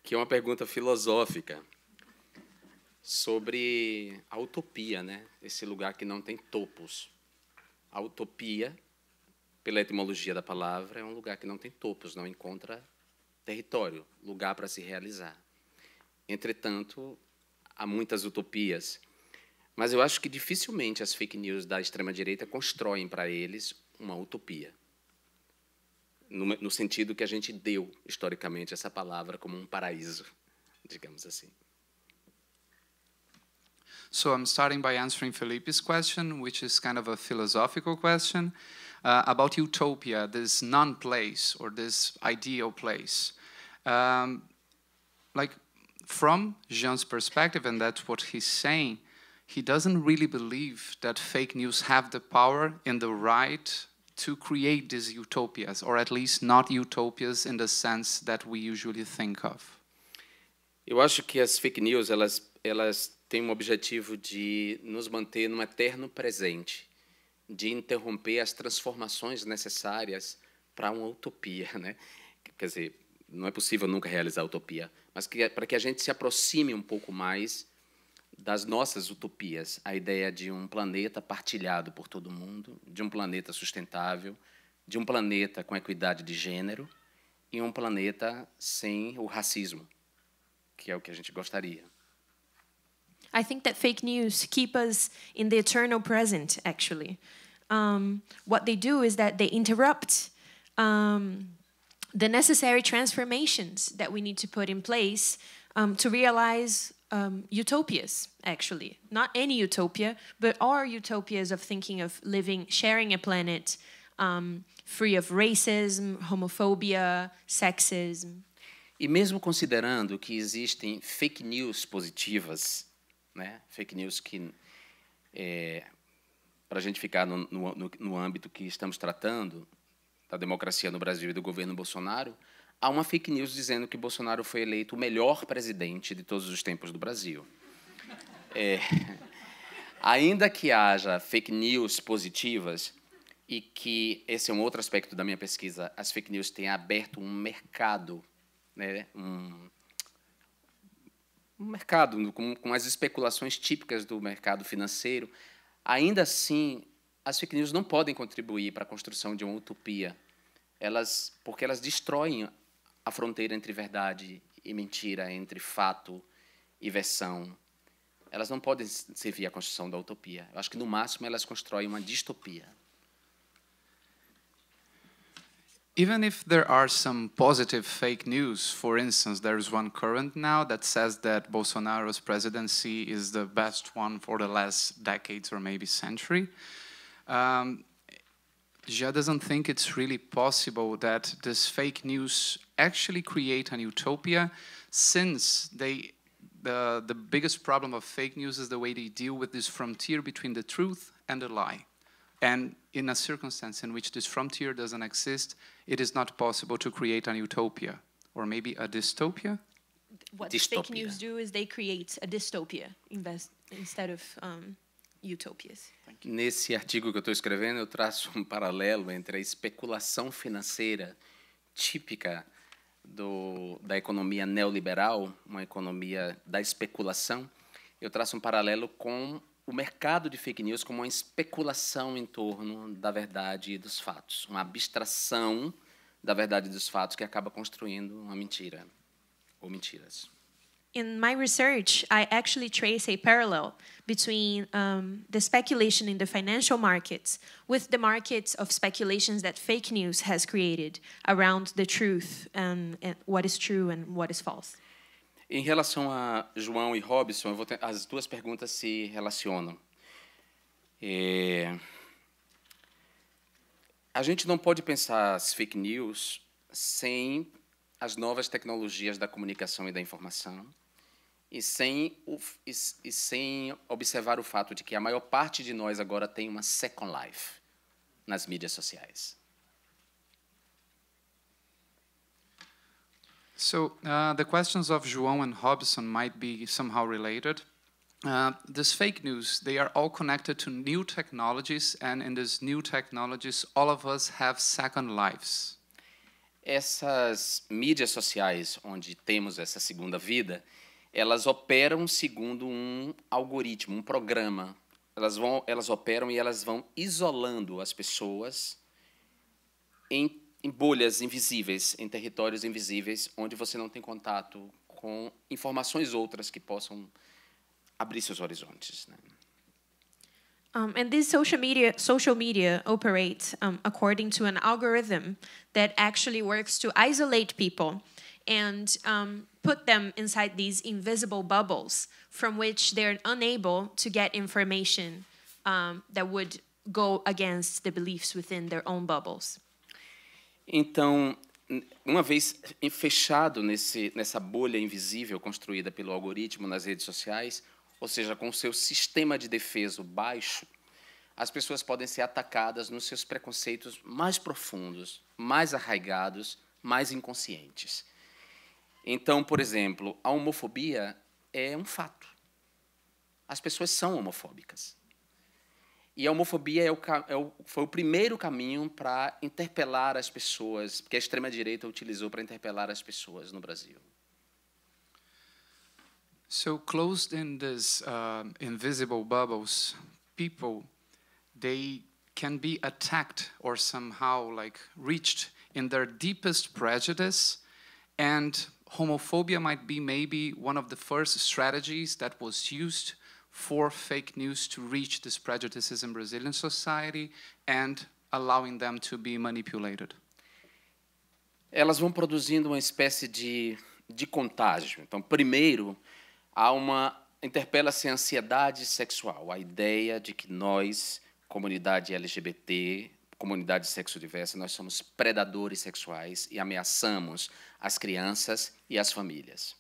que é uma pergunta filosófica sobre a utopia, né? Esse lugar que não tem topos. A utopia, pela etimologia da palavra, é um lugar que não tem topos, não encontra território, lugar para se realizar. Entretanto, há muitas utopias mas eu acho que dificilmente as fake news da extrema-direita constroem para eles uma utopia. No, no, sentido que a gente deu, historicamente, essa palavra como um paraíso, digamos assim. So I'm starting by answering Felipe's question, which is kind of a philosophical question uh, about utopia, this non-place or this ideal place. Um, like from Jean's perspective, and that's what he's saying, he doesn't really believe that fake news have the power and the right to create these utopias, or at least not utopias in the sense that we usually think of. Eu acho que as fake news elas elas têm um objetivo de nos manter num eterno presente, de interromper as transformações necessárias para uma utopia, né? Quer dizer, não é possível nunca realizar a utopia, mas para que a gente se aproxime um pouco mais das nossas utopias, a ideia de um planeta partilhado por todo mundo, de um planeta sustentável, de um planeta com equidade de gênero e um planeta sem o racismo, que é o que a gente gostaria. I think that fake news keep us in the eternal present, actually. Um, what they do is that they interrupt um, the necessary transformations that we need to put in place um, to realize um, utopias, actually. Not any utopia, but our utopias of thinking of living, sharing a planet um, free of racism, homophobia, sexism. E mesmo considerando que existem fake news positivas, né? fake news que, é, para a gente ficar no, no, no âmbito que estamos tratando, da democracia no Brasil e do governo Bolsonaro, há uma fake news dizendo que Bolsonaro foi eleito o melhor presidente de todos os tempos do Brasil. É, ainda que haja fake news positivas, e que esse é um outro aspecto da minha pesquisa, as fake news têm aberto um mercado, né, um, um mercado com, com as especulações típicas do mercado financeiro, ainda assim as fake news não podem contribuir para a construção de uma utopia, elas porque elas destroem a fronteira entre verdade e mentira, entre fato e versão. Elas não podem servir à construção da utopia. Eu acho que, no máximo, elas constroem uma distopia. Even if there are some positive fake news, for instance, there is one current now that says that Bolsonaro's presidency is the best one for the last decades or maybe century. Um, Jia doesn't think it's really possible that this fake news actually create an utopia, since they the the biggest problem of fake news is the way they deal with this frontier between the truth and the lie. And in a circumstance in which this frontier doesn't exist, it is not possible to create an utopia or maybe a dystopia. What dystopia. fake news do is they create a dystopia invest, instead of um, utopias. Nesse artigo que eu estou escrevendo, eu traço um paralelo entre a especulação financeira típica do, da economia neoliberal, uma economia da especulação, eu traço um paralelo com o mercado de fake news como uma especulação em torno da verdade e dos fatos, uma abstração da verdade e dos fatos que acaba construindo uma mentira ou mentiras in my research, I actually trace a parallel between um, the speculation in the financial markets with the markets of speculations that fake news has created around the truth and, and what is true and what is false. Em relação a João e Robson, as duas perguntas se relacionam. É... A gente não pode pensar as fake news sem as novas tecnologias da comunicação e da informação e sem, o, e, e sem observar o fato de que a maior parte de nós agora tem uma second life nas mídias sociais. So uh, the questions of João and Hobson might be somehow related. Uh, this fake news, they are all connected to new technologies, and in these new technologies, all of us have second lives. Essas mídias sociais, onde temos essa segunda vida, elas operam segundo um algoritmo, um programa. Elas, vão, elas operam e elas vão isolando as pessoas em, em bolhas invisíveis, em territórios invisíveis, onde você não tem contato com informações outras que possam abrir seus horizontes. Né? Um, and these social media, social media operate um, according to an algorithm that actually works to isolate people and um, put them inside these invisible bubbles from which they're unable to get information um, that would go against the beliefs within their own bubbles. Então, uma vez fechado nesse, nessa bolha invisível construída pelo algoritmo nas redes sociais, ou seja, com seu sistema de defesa baixo, as pessoas podem ser atacadas nos seus preconceitos mais profundos, mais arraigados, mais inconscientes. Então, por exemplo, a homofobia é um fato. As pessoas são homofóbicas. E a homofobia é o, é o, foi o primeiro caminho para interpelar as pessoas, que a extrema-direita utilizou para interpelar as pessoas no Brasil. So closed in these uh, invisible bubbles, people, they can be attacked or somehow like reached in their deepest prejudice and homophobia might be maybe one of the first strategies that was used for fake news to reach these prejudices in Brazilian society and allowing them to be manipulated. Elas vão produzindo uma espécie de, de contágio. Então, primeiro, há uma interpela-se a ansiedade sexual, a ideia de que nós, comunidade LGBT, comunidade diversa, nós somos predadores sexuais e ameaçamos as crianças e as famílias.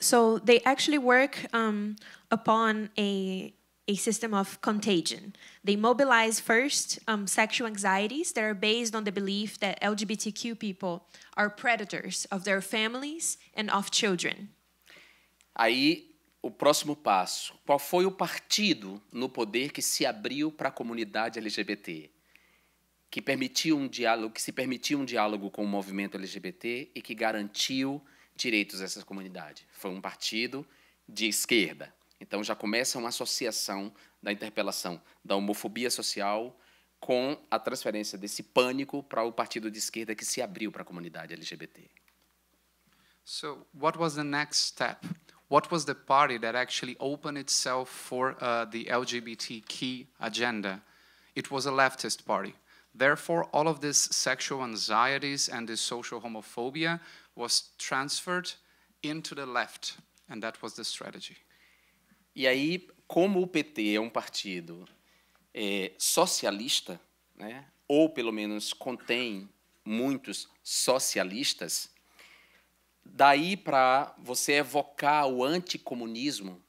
So they actually work um, upon a a system of contagion. They mobilize first um, sexual anxieties that are based on the belief that LGBTQ people are predators of their families and of children. Aí o próximo passo. Qual foi o partido no poder que se abriu para a comunidade LGBT? Que permitiu um diálogo, que se permitiu um diálogo com o movimento LGBT e que garantiu direitos dessa comunidade. Foi um partido de esquerda. Então já começa uma associação da interpelação da homofobia social com a transferência desse pânico para o partido de esquerda que se abriu para a comunidade LGBT. So, what was the next step? what was the party that actually opened itself for uh, the key agenda? It was a leftist party. Therefore, all of this sexual anxieties and this social homophobia was transferred into the left, and that was the strategy. E aí, como o PT é um partido é, socialista, né, ou pelo menos contém muitos socialistas, Daí para você evocar o anticomunismo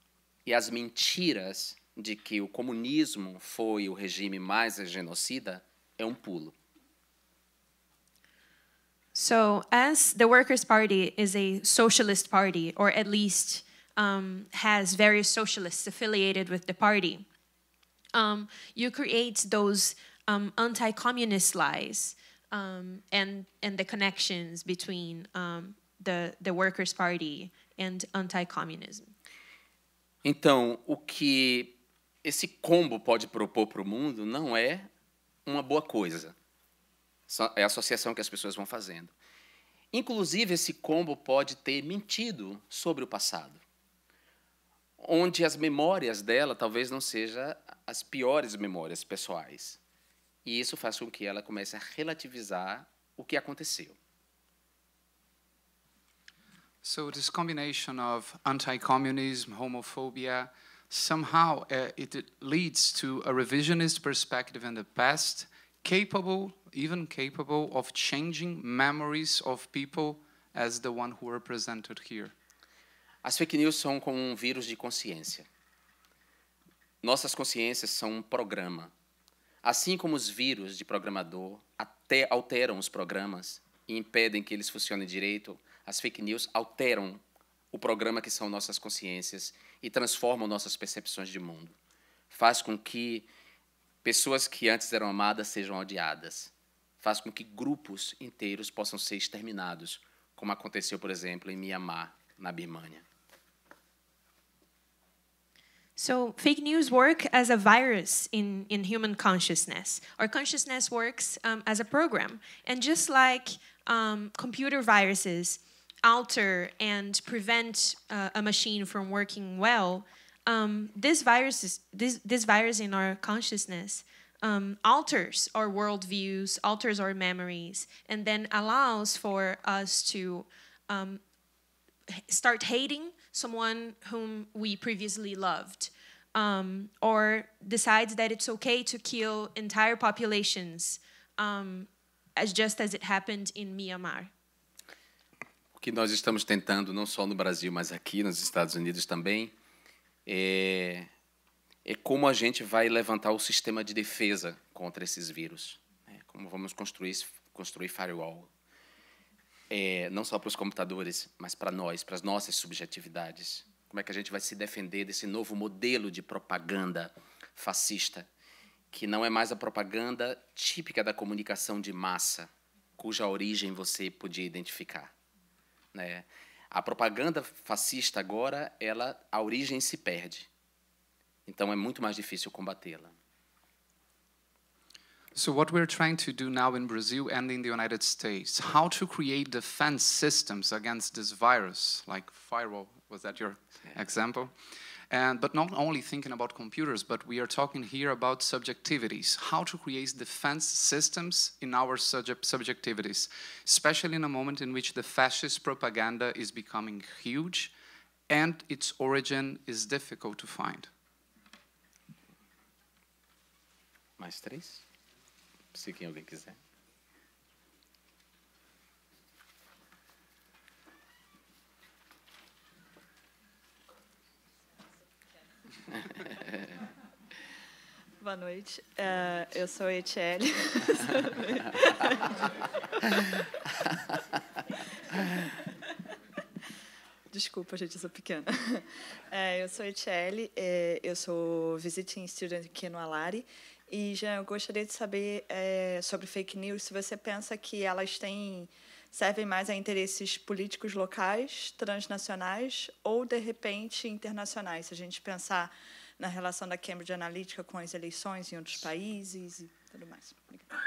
e as mentiras de que o comunismo foi o regime mais genocida é um pulo. So, as the Workers' Party is a socialist party, or at least um, has various socialists affiliated with the party, um, you create those um, anti communist lies and, and the connections between the, the Workers' Party and anti-communism. Então, o que esse combo pode propor para o mundo não é uma boa coisa. É a associação que as pessoas vão fazendo. Inclusive, esse combo pode ter mentido sobre o passado, onde as memórias dela talvez não sejam as piores memórias pessoais. E isso faz com que ela comece a relativizar o que aconteceu. So this combination of anti-communism, homophobia, somehow uh, it, it leads to a revisionist perspective in the past, capable, even capable of changing memories of people as the one who are presented here. As fake news são como um vírus de consciência. Nossas consciências são um programa. Assim como os vírus de programador até alteram os programas e impedem que eles funcionem direito, as fake news alteram o programa que são nossas consciências e transformam nossas percepções de mundo. Faz com que pessoas que antes eram amadas sejam odiadas. Faz com que grupos inteiros possam ser exterminados, como aconteceu, por exemplo, em Myanmar, na Birmania. So, fake news work as a virus in, in human consciousness. Our consciousness works um, as a program. And just like um, computer viruses, alter and prevent uh, a machine from working well, um, this virus is, this this virus in our consciousness um, alters our worldviews, alters our memories, and then allows for us to um, start hating someone whom we previously loved, um, or decides that it's okay to kill entire populations, um, as just as it happened in Myanmar. que nós estamos tentando, não só no Brasil, mas aqui nos Estados Unidos também, é, é como a gente vai levantar o sistema de defesa contra esses vírus. Né? Como vamos construir, construir firewall. É, não só para os computadores, mas para nós, para as nossas subjetividades. Como é que a gente vai se defender desse novo modelo de propaganda fascista, que não é mais a propaganda típica da comunicação de massa, cuja origem você podia identificar. Né? A propaganda fascista agora, ela, a origem se perde. Então é muito mais difícil combatê-la. So what we're trying to do now in Brazil and in the United States, how to create defense systems against this virus, like firewall, was that your yeah. example? And, but not only thinking about computers, but we are talking here about subjectivities, how to create defense systems in our subject subjectivities, especially in a moment in which the fascist propaganda is becoming huge and its origin is difficult to find. Mais três? Se quem alguém quiser. Boa noite. É, eu sou Etielle. Desculpa, gente, eu sou pequena. É, eu sou Etielle, é, eu sou visiting student aqui no Alari. E, já eu gostaria de saber é, sobre fake news, se você pensa que elas têm servem mais a interesses políticos locais, transnacionais ou, de repente, internacionais. Se a gente pensar na relação da Cambridge Analytica com as eleições em outros países e tudo mais. Obrigada.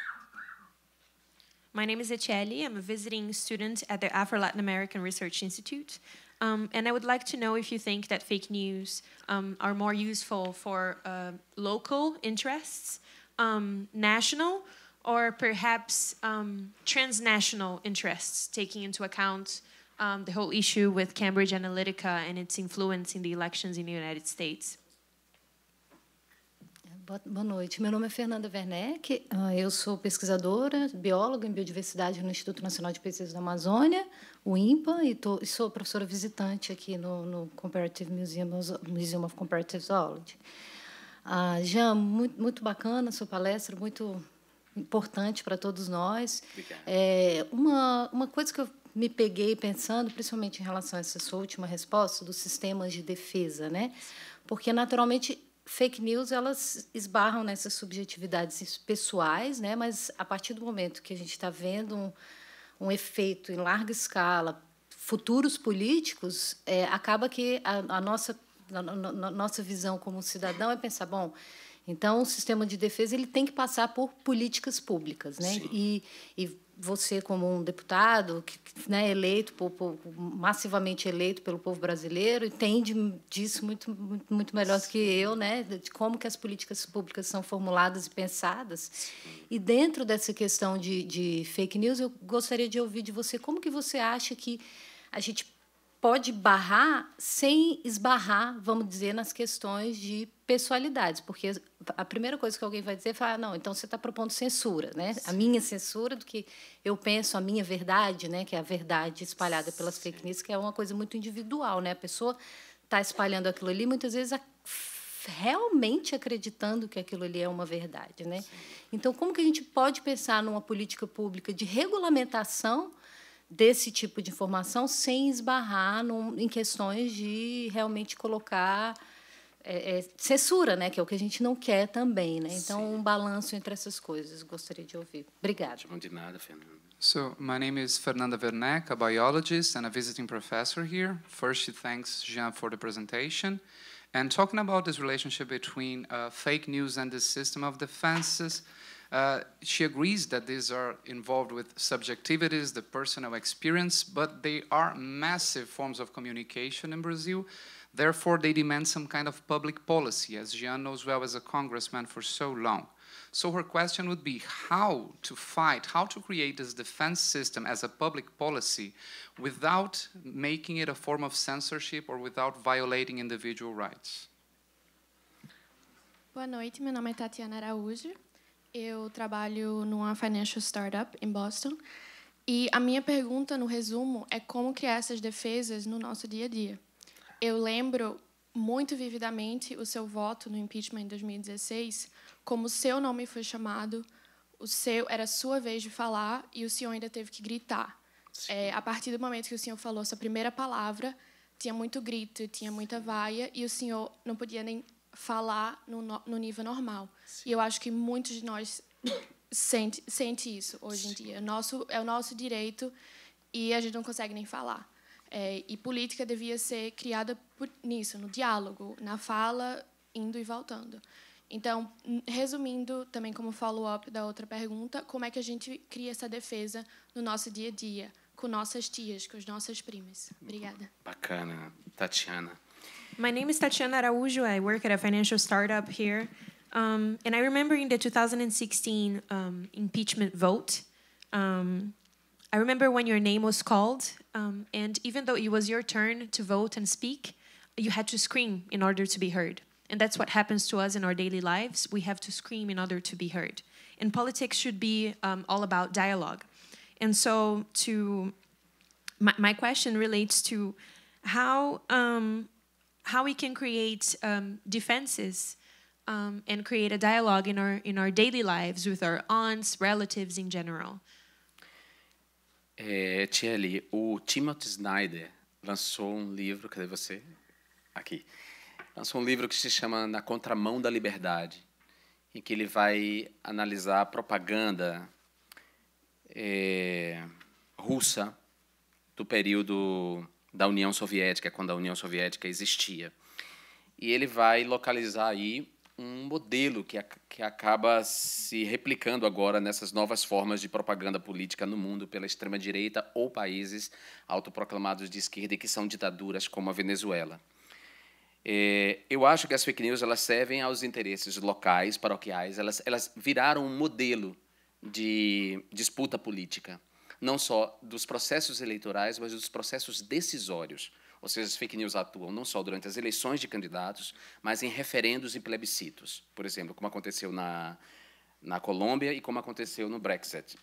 My name is Etielle. I'm a visiting student at the Afro Latin American Research Institute. Um, and I would like to know if you think that fake news um, are more useful for uh, local interests, um, national, or perhaps um, transnational interests, taking into account um, the whole issue with Cambridge Analytica and its influence in the elections in the United States. Boa noite. Meu nome é Fernanda Werneck. Ah, eu sou pesquisadora, bióloga em biodiversidade no Instituto Nacional de Pesquisas da Amazônia, o INPA, e, tô, e sou professora visitante aqui no, no Comparative Museum, Museum of Comparative Zoology. Ah, Jean, muito, muito bacana a sua palestra, muito importante para todos nós. É, uma, uma coisa que eu me peguei pensando, principalmente em relação a essa sua última resposta, dos sistemas de defesa, né? Porque, naturalmente, fake news elas esbarram nessas subjetividades pessoais, né? Mas a partir do momento que a gente está vendo um, um, efeito em larga escala, futuros políticos, é, acaba que a, a nossa a, a, nossa visão como cidadão é pensar, bom, então, o sistema de defesa ele tem que passar por políticas públicas, né? E, e você como um deputado que, né, eleito por, por, massivamente eleito pelo povo brasileiro entende disso muito, muito, muito melhor do que eu né de como que as políticas públicas são formuladas e pensadas e dentro dessa questão de, de fake news eu gostaria de ouvir de você como que você acha que a gente pode barrar sem esbarrar, vamos dizer, nas questões de pessoalidades, porque a primeira coisa que alguém vai dizer é falar, ah, não, então você está propondo censura, né? A minha censura do que eu penso, a minha verdade, né? Que é a verdade espalhada pelas Sim. fake news, que é uma coisa muito individual, né? A pessoa está espalhando aquilo ali, muitas vezes a realmente acreditando que aquilo ali é uma verdade, né? Sim. Então, como que a gente pode pensar numa política pública de regulamentação desse tipo de informação sem esbarrar num, em questões de realmente colocar é, é, censura, né? Que é o que a gente não quer também, né? Então Sim. um balanço entre essas coisas. Gostaria de ouvir. Obrigada. de nada, Fernanda. So my name is Fernanda Werneck, a biologist and a visiting professor here. First, she thanks Jean for the presentation. And talking about this relationship between uh, fake news and the system of defenses, Uh, she agrees that these are involved with subjectivities, the personal experience, but they are massive forms of communication in Brazil. Therefore, they demand some kind of public policy, as Jean knows well as a congressman for so long. So her question would be how to fight, how to create this defense system as a public policy without making it a form of censorship or without violating individual rights. Boa noite, meu nome é Tatiana Araújo. Eu trabalho numa financial startup em Boston e a minha pergunta, no resumo, é como criar essas defesas no nosso dia a dia. Eu lembro muito vividamente o seu voto no impeachment em 2016, como o seu nome foi chamado, o seu era a sua vez de falar e o senhor ainda teve que gritar. É, a partir do momento que o senhor falou sua primeira palavra, tinha muito grito, tinha muita vaia e o senhor não podia nem falar no, no nível normal. Sim. E eu acho que muitos de nós sente, sente isso hoje em dia. Nosso, é o nosso direito e a gente não consegue nem falar. É, e política devia ser criada por, nisso, no diálogo, na fala, indo e voltando. Então, resumindo, também como follow-up da outra pergunta, como é que a gente cria essa defesa no nosso dia a dia, com nossas tias, com as nossas primas? Obrigada. Bacana. Tatiana. My name is Tatiana Araújo. I work at a financial startup here. Um, and I remember in the 2016 um, impeachment vote, um, I remember when your name was called, um, and even though it was your turn to vote and speak, you had to scream in order to be heard. And that's what happens to us in our daily lives. We have to scream in order to be heard. And politics should be um, all about dialogue. And so, to my, my question relates to how um, how we can create um, defenses um, and create a dialogue in our in our daily lives with our aunts, relatives in general. É, Tieli, o Timothy Snyder lançou um livro, cadê você? Aqui. Lançou um livro que se chama Na Contramão da Liberdade, em que ele vai analisar a propaganda é, russa do período da União Soviética, quando a União Soviética existia. E ele vai localizar aí um modelo que, que acaba se replicando agora nessas novas formas de propaganda política no mundo pela extrema-direita ou países autoproclamados de esquerda e que são ditaduras como a Venezuela. É, eu acho que as fake news elas servem aos interesses locais, paroquiais, elas, elas viraram um modelo de disputa política não só dos processos eleitorais, mas dos processos decisórios. Ou seja, as fake news atuam não só durante as eleições de candidatos, mas em referendos e plebiscitos. Por exemplo, como aconteceu na, na Colômbia e como aconteceu no Brexit.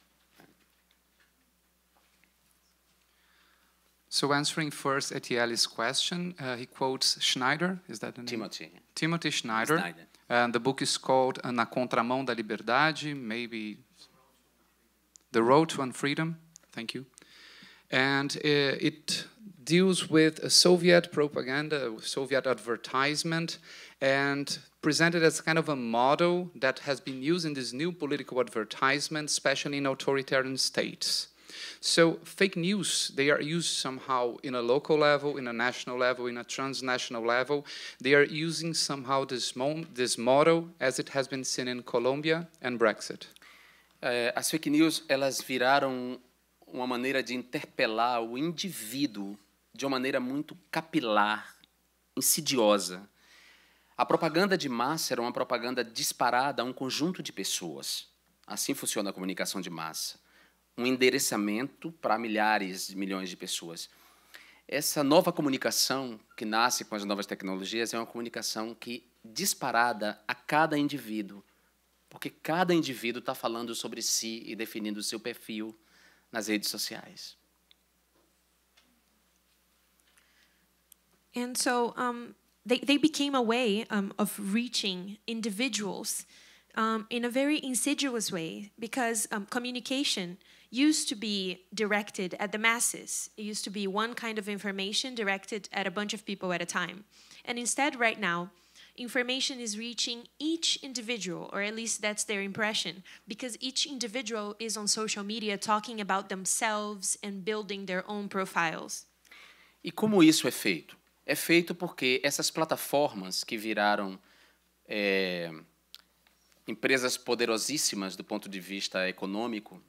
So answering first Etielle's question, uh, he quotes Schneider, is that the name? Timothy. Timothy Schneider. Schneider. And the book is called uh, Na Contramão da Liberdade, maybe The Road to Unfreedom. Thank you. And uh, it deals with Soviet propaganda, Soviet advertisement, and presented as kind of a model that has been used in this new political advertisement, especially in authoritarian states. So fake news, they are used somehow in a local level, in a national level, in a transnational level. They are using somehow this, this model as it has been seen in Colombia and Brexit. Uh, as fake news, elas viraram uma maneira de interpelar o indivíduo de uma maneira muito capilar, insidiosa. A propaganda de massa era uma propaganda disparada a um conjunto de pessoas. Assim funciona a comunicação de massa. Um endereçamento para milhares de milhões de pessoas. Essa nova comunicação que nasce com as novas tecnologias é uma comunicação que disparada a cada indivíduo, porque cada indivíduo está falando sobre si e definindo o seu perfil, nas redes sociais. And so um, they, they became a way um, of reaching individuals um, in a very insidious way because um, communication used to be directed at the masses. It used to be one kind of information directed at a bunch of people at a time. And instead, right now, information is reaching each individual, or at least that's their impression, because each individual is on social media talking about themselves and building their own profiles. E como isso é feito? É feito porque essas plataformas que viraram é, empresas poderosíssimas do ponto de vista econômico,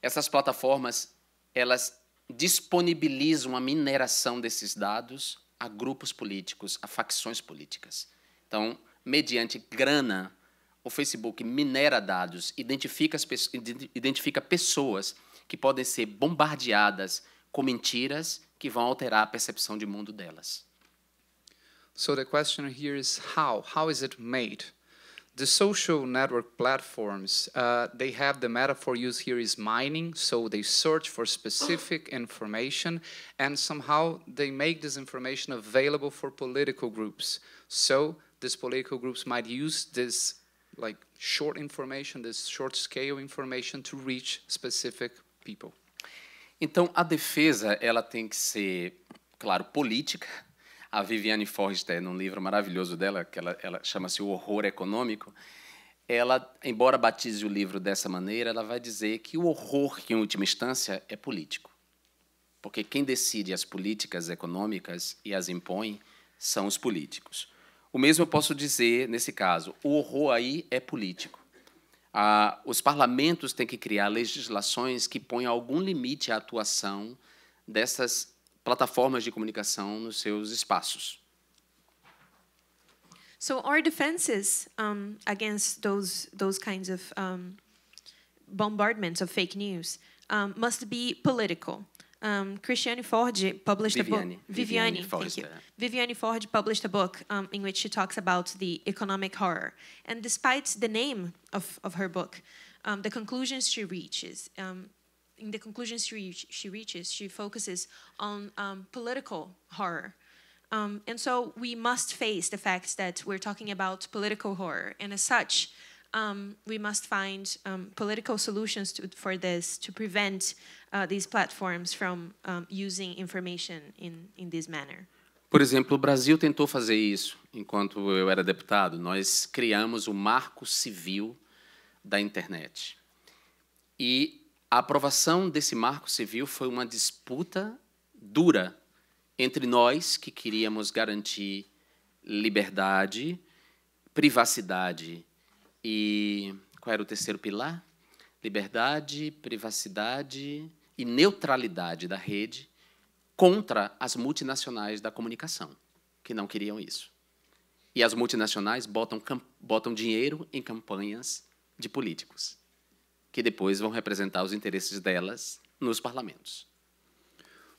essas plataformas elas disponibilizam a mineração desses dados a grupos políticos, a facções políticas. Então, mediante grana, o Facebook minera dados, identifica, pessoas, identifica pessoas que podem ser bombardeadas com mentiras que vão alterar a percepção de mundo delas. So the question here is how? How is it made? The social network platforms, uh, they have the metaphor used here is mining, so they search for specific information and somehow they make this information available for political groups. So these political groups might use this like short information, this short scale information to reach specific people. Então a defesa ela tem que ser, claro, política. A Viviane Forrester, num livro maravilhoso dela, que ela, ela chama-se O Horror Econômico, ela, embora batize o livro dessa maneira, ela vai dizer que o horror, em última instância, é político. Porque quem decide as políticas econômicas e as impõe são os políticos. O mesmo eu posso dizer nesse caso. O horror aí é político. Ah, os parlamentos têm que criar legislações que ponham algum limite à atuação dessas plataformas de comunicação nos seus espaços. So our defenses um, against those those kinds of um, bombardments of fake news um, must be political. um, Christiane Ford published Viviane. a book. Viviane, Viviane thank you. Viviane Ford published a book um, in which she talks about the economic horror. And despite the name of, of her book, um, the conclusions she reaches, um, in the conclusions she, reach, she reaches, she focuses on um, political horror. Um, and so we must face the fact that we're talking about political horror, and as such, um, we must find um, political solutions to, for this to prevent uh, these platforms from um, using information in, in this manner. Por exemplo, o Brasil tentou fazer isso enquanto eu era deputado. Nós criamos o Marco Civil da Internet. E a aprovação desse Marco Civil foi uma disputa dura entre nós que queríamos garantir liberdade, privacidade e qual era o terceiro pilar? Liberdade, privacidade e neutralidade da rede contra as multinacionais da comunicação, que não queriam isso. E as multinacionais botam, botam dinheiro em campanhas de políticos, que depois vão representar os interesses delas nos parlamentos.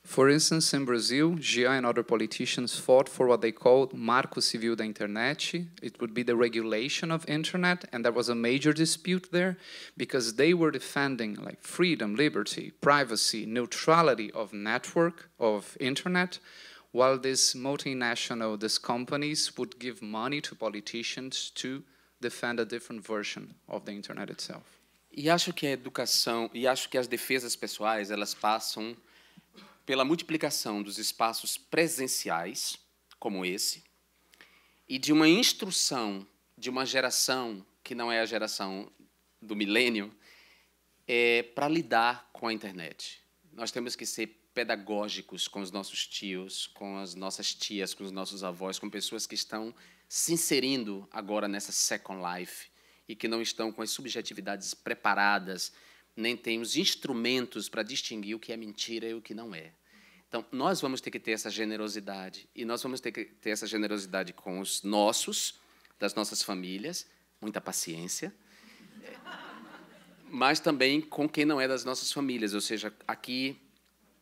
For instance, in Brazil, Jean and other politicians fought for what they called Marco Civil da Internet. It would be the regulation of internet, and there was a major dispute there because they were defending like freedom, liberty, privacy, neutrality of network, of internet, while these multinational, these companies would give money to politicians to defend a different version of the internet itself. E acho que a educação, e acho que as defesas pessoais, elas passam pela multiplicação dos espaços presenciais, como esse, e de uma instrução de uma geração que não é a geração do milênio, é, para lidar com a internet. Nós temos que ser pedagógicos com os nossos tios, com as nossas tias, com os nossos avós, com pessoas que estão se inserindo agora nessa Second Life e que não estão com as subjetividades preparadas nem tem os instrumentos para distinguir o que é mentira e o que não é. Então, nós vamos ter que ter essa generosidade, e nós vamos ter que ter essa generosidade com os nossos, das nossas famílias, muita paciência, mas também com quem não é das nossas famílias. Ou seja, aqui,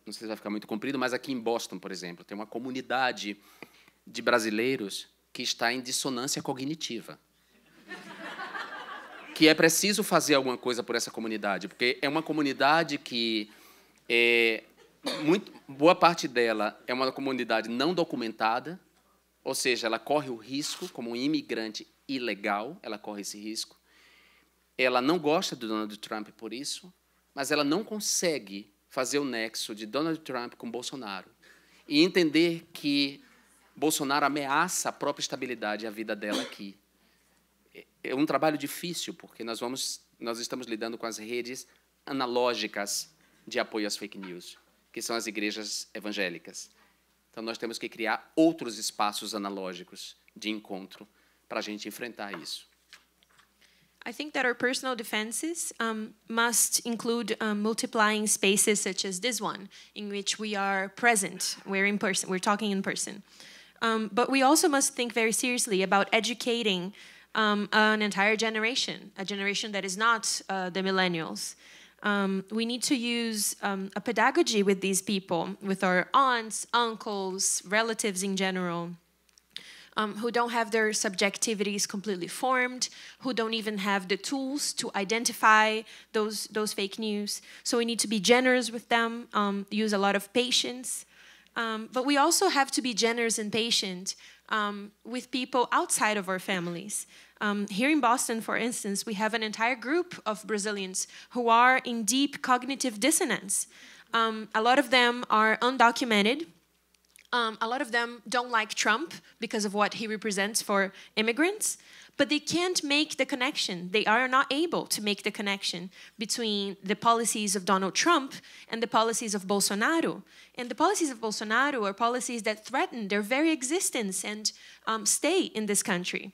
não sei se vai ficar muito comprido, mas aqui em Boston, por exemplo, tem uma comunidade de brasileiros que está em dissonância cognitiva que é preciso fazer alguma coisa por essa comunidade, porque é uma comunidade que é, muito, boa parte dela é uma comunidade não documentada, ou seja, ela corre o risco, como um imigrante ilegal, ela corre esse risco. Ela não gosta do Donald Trump por isso, mas ela não consegue fazer o nexo de Donald Trump com Bolsonaro e entender que Bolsonaro ameaça a própria estabilidade e a vida dela aqui. É, é um trabalho difícil, porque nós, vamos, nós estamos lidando com as redes analógicas de apoio às fake news, que são as igrejas evangélicas. Então, nós temos que criar outros espaços analógicos de encontro para a gente enfrentar isso. I think that our personal defenses um, must include um, multiplying spaces such as this one, in which we are present, we're in person, we're talking in person. Um, but we also must think very seriously about educating um, an entire generation, a generation that is not uh, the millennials. Um, we need to use um, a pedagogy with these people, with our aunts, uncles, relatives in general, um, who don't have their subjectivities completely formed, who don't even have the tools to identify those those fake news. So we need to be generous with them, um, use a lot of patience. Um, but we also have to be generous and patient um, with people outside of our families. Um, here in Boston, for instance, we have an entire group of Brazilians who are in deep cognitive dissonance. Um, a lot of them are undocumented. Um, a lot of them don't like Trump because of what he represents for immigrants but they can't make the connection. They are not able to make the connection between the policies of Donald Trump and the policies of Bolsonaro. And the policies of Bolsonaro are policies that threaten their very existence and um, stay in this country.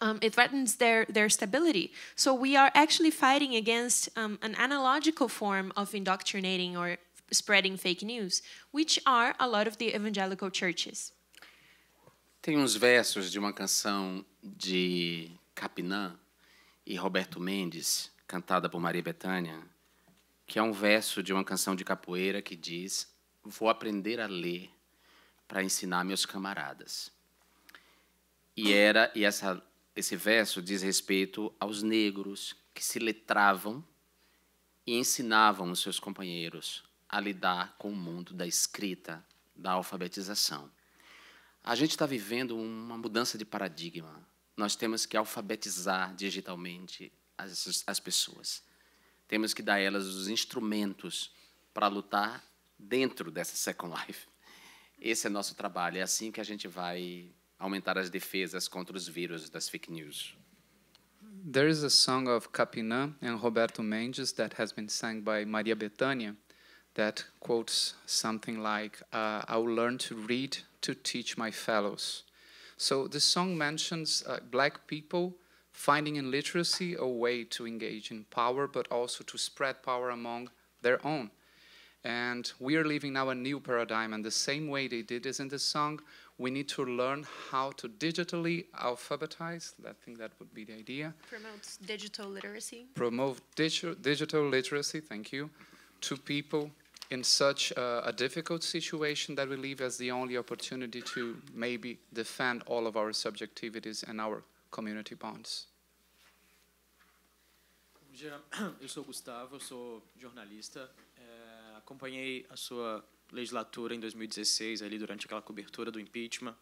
Um, it threatens their, their stability. So we are actually fighting against um, an analogical form of indoctrinating or spreading fake news, which are a lot of the evangelical churches. Tem uns versos de uma canção de Capinã e Roberto Mendes, cantada por Maria Bethânia, que é um verso de uma canção de capoeira que diz: Vou aprender a ler para ensinar meus camaradas. E era e essa, esse verso diz respeito aos negros que se letravam e ensinavam os seus companheiros a lidar com o mundo da escrita, da alfabetização. A gente está vivendo uma mudança de paradigma. Nós temos que alfabetizar digitalmente as, as pessoas. Temos que dar a elas os instrumentos para lutar dentro dessa Second Life. Esse é nosso trabalho. É assim que a gente vai aumentar as defesas contra os vírus das fake news. There is a song of Capinã and Roberto Mendes that has been sung by Maria Bethânia that quotes something like, uh, will learn to read to teach my fellows. So the song mentions uh, black people finding in literacy a way to engage in power, but also to spread power among their own. And we are living now a new paradigm, and the same way they did this in the song, we need to learn how to digitally alphabetize. I think that would be the idea. Promotes digital literacy. Promote digi digital literacy, thank you, to people in such a, a, difficult situation that we leave as the only opportunity to maybe defend all of our subjectivities and our community bonds. eu sou Gustavo, eu sou jornalista. É, acompanhei a sua legislatura em 2016, ali durante aquela cobertura do impeachment,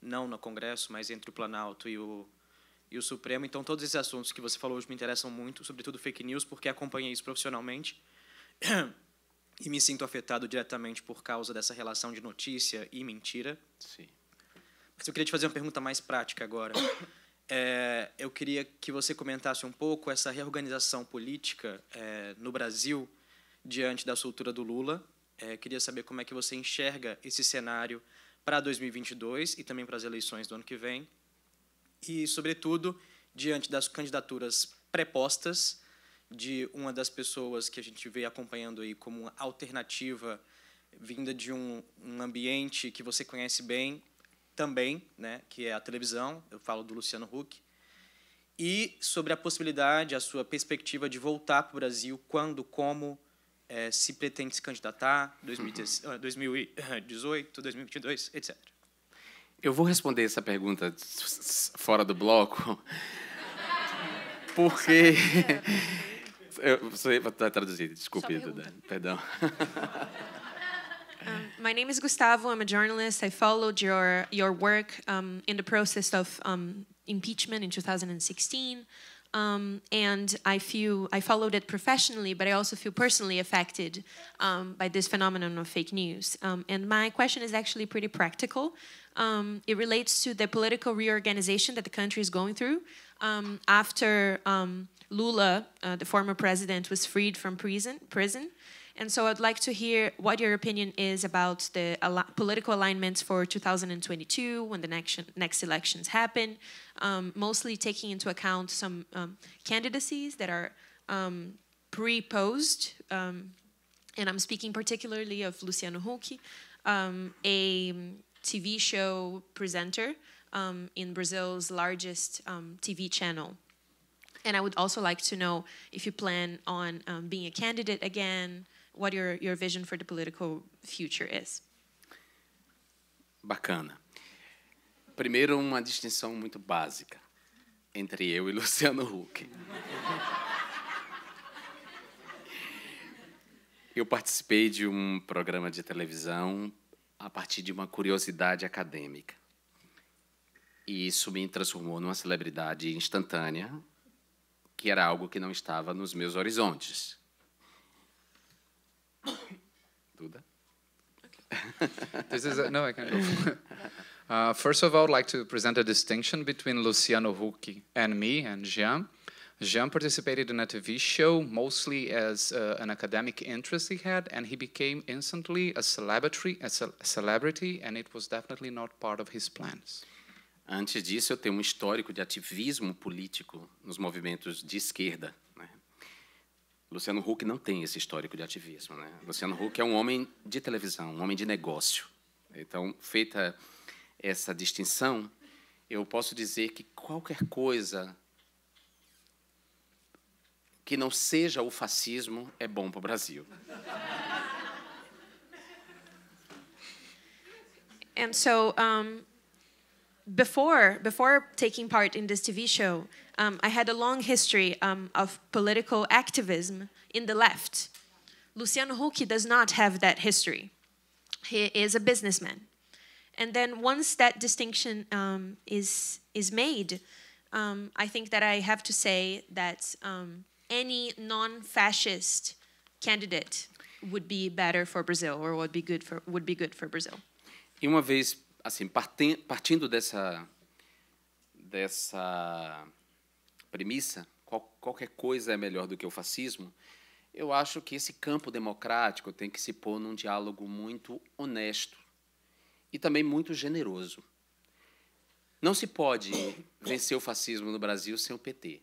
não no Congresso, mas entre o Planalto e o, e o Supremo. Então, todos esses assuntos que você falou hoje me interessam muito, sobretudo fake news, porque acompanhei isso profissionalmente. e me sinto afetado diretamente por causa dessa relação de notícia e mentira. Sim. Mas eu queria te fazer uma pergunta mais prática agora. É, eu queria que você comentasse um pouco essa reorganização política é, no Brasil diante da soltura do Lula. É, queria saber como é que você enxerga esse cenário para 2022 e também para as eleições do ano que vem. E, sobretudo, diante das candidaturas prepostas de uma das pessoas que a gente vê acompanhando aí como uma alternativa vinda de um, um ambiente que você conhece bem também, né, que é a televisão, eu falo do Luciano Huck, e sobre a possibilidade, a sua perspectiva de voltar para o Brasil, quando, como, é, se pretende se candidatar, 2018, 2022, etc. Eu vou responder essa pergunta fora do bloco, porque Você vai traduzir, desculpe, Perdão. Um, my name is Gustavo. I'm a journalist. I followed your your work um, in the process of um, impeachment in 2016, um, and I feel I followed it professionally, but I also feel personally affected um, by this phenomenon of fake news. Um, and my question is actually pretty practical. it relates to the political reorganization that the country is going through after Lula, uh, the former president, was freed from prison. prison. And so I'd like to hear what your opinion is about the al political alignments for 2022 when the next, next elections happen, um, mostly taking into account some um, candidacies that are um, pre-posed. Um, and I'm speaking particularly of Luciano Huck, um, a TV show presenter um, in Brazil's largest TV channel. And I would also like to know if you plan on um, being a candidate again, what your, your vision for the political future is. Bacana. Primeiro, uma distinção muito básica entre eu e Luciano Huck. Eu participei de um programa de televisão a partir de uma curiosidade acadêmica. E isso me transformou numa celebridade instantânea que era algo que não estava nos meus horizontes. Duda? this is a, no, I can Uh, first of all, I'd like to present a distinction between Luciano Huck and me and Jean. Jean participated in a TV show mostly as uh, an academic interest he had, and he became instantly a celebrity, a celebrity, and it was definitely not part of his plans. Antes disso, eu tenho um histórico de ativismo político nos movimentos de esquerda. Né? Luciano Huck não tem esse histórico de ativismo. Né? Luciano Huck é um homem de televisão, um homem de negócio. Então, feita essa distinção, eu posso dizer que qualquer coisa que não seja o fascismo é bom para o Brasil. And so, um before before taking part in this TV show, um, I had a long history um, of political activism in the left. Luciano Huck does not have that history. He is a businessman, and then once that distinction um, is is made, um, I think that I have to say that um, any non-fascist candidate would be better for Brazil, or would be good for would be good for Brazil. E uma vez assim, partindo dessa, dessa premissa, qual, qualquer coisa é melhor do que o fascismo, eu acho que esse campo democrático tem que se pôr num diálogo muito honesto e também muito generoso. Não se pode vencer o fascismo no Brasil sem o PT.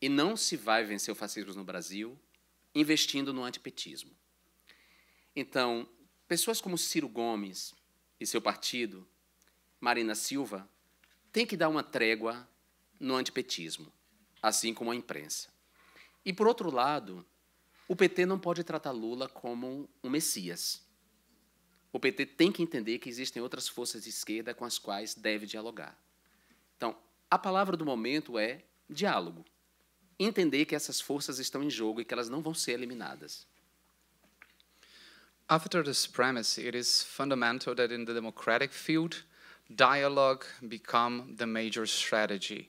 E não se vai vencer o fascismo no Brasil investindo no antipetismo. Então, pessoas como Ciro Gomes, e seu partido, Marina Silva, tem que dar uma trégua no antipetismo, assim como a imprensa. E, por outro lado, o PT não pode tratar Lula como um messias. O PT tem que entender que existem outras forças de esquerda com as quais deve dialogar. Então, a palavra do momento é diálogo. Entender que essas forças estão em jogo e que elas não vão ser eliminadas. After this premise, it is fundamental that in the democratic field, dialogue become the major strategy.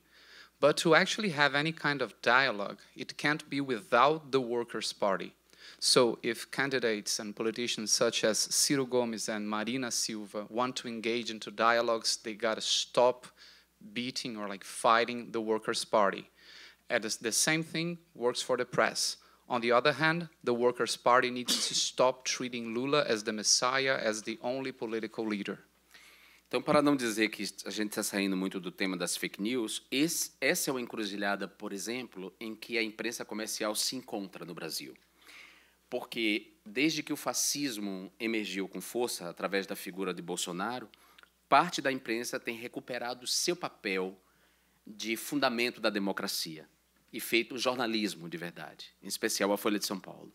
But to actually have any kind of dialogue, it can't be without the Workers' Party. So if candidates and politicians such as Ciro Gomes and Marina Silva want to engage into dialogues, they gotta stop beating or like fighting the Workers' Party. And the same thing works for the press. On the other hand, the Workers' Party needs to stop treating Lula as the Messiah, as the only political leader. Então, para não dizer que a gente está saindo muito do tema das fake news, esse, essa é uma encruzilhada, por exemplo, em que a imprensa comercial se encontra no Brasil. Porque desde que o fascismo emergiu com força através da figura de Bolsonaro, parte da imprensa tem recuperado seu papel de fundamento da democracia. e feito jornalismo de verdade, em especial a Folha de São Paulo.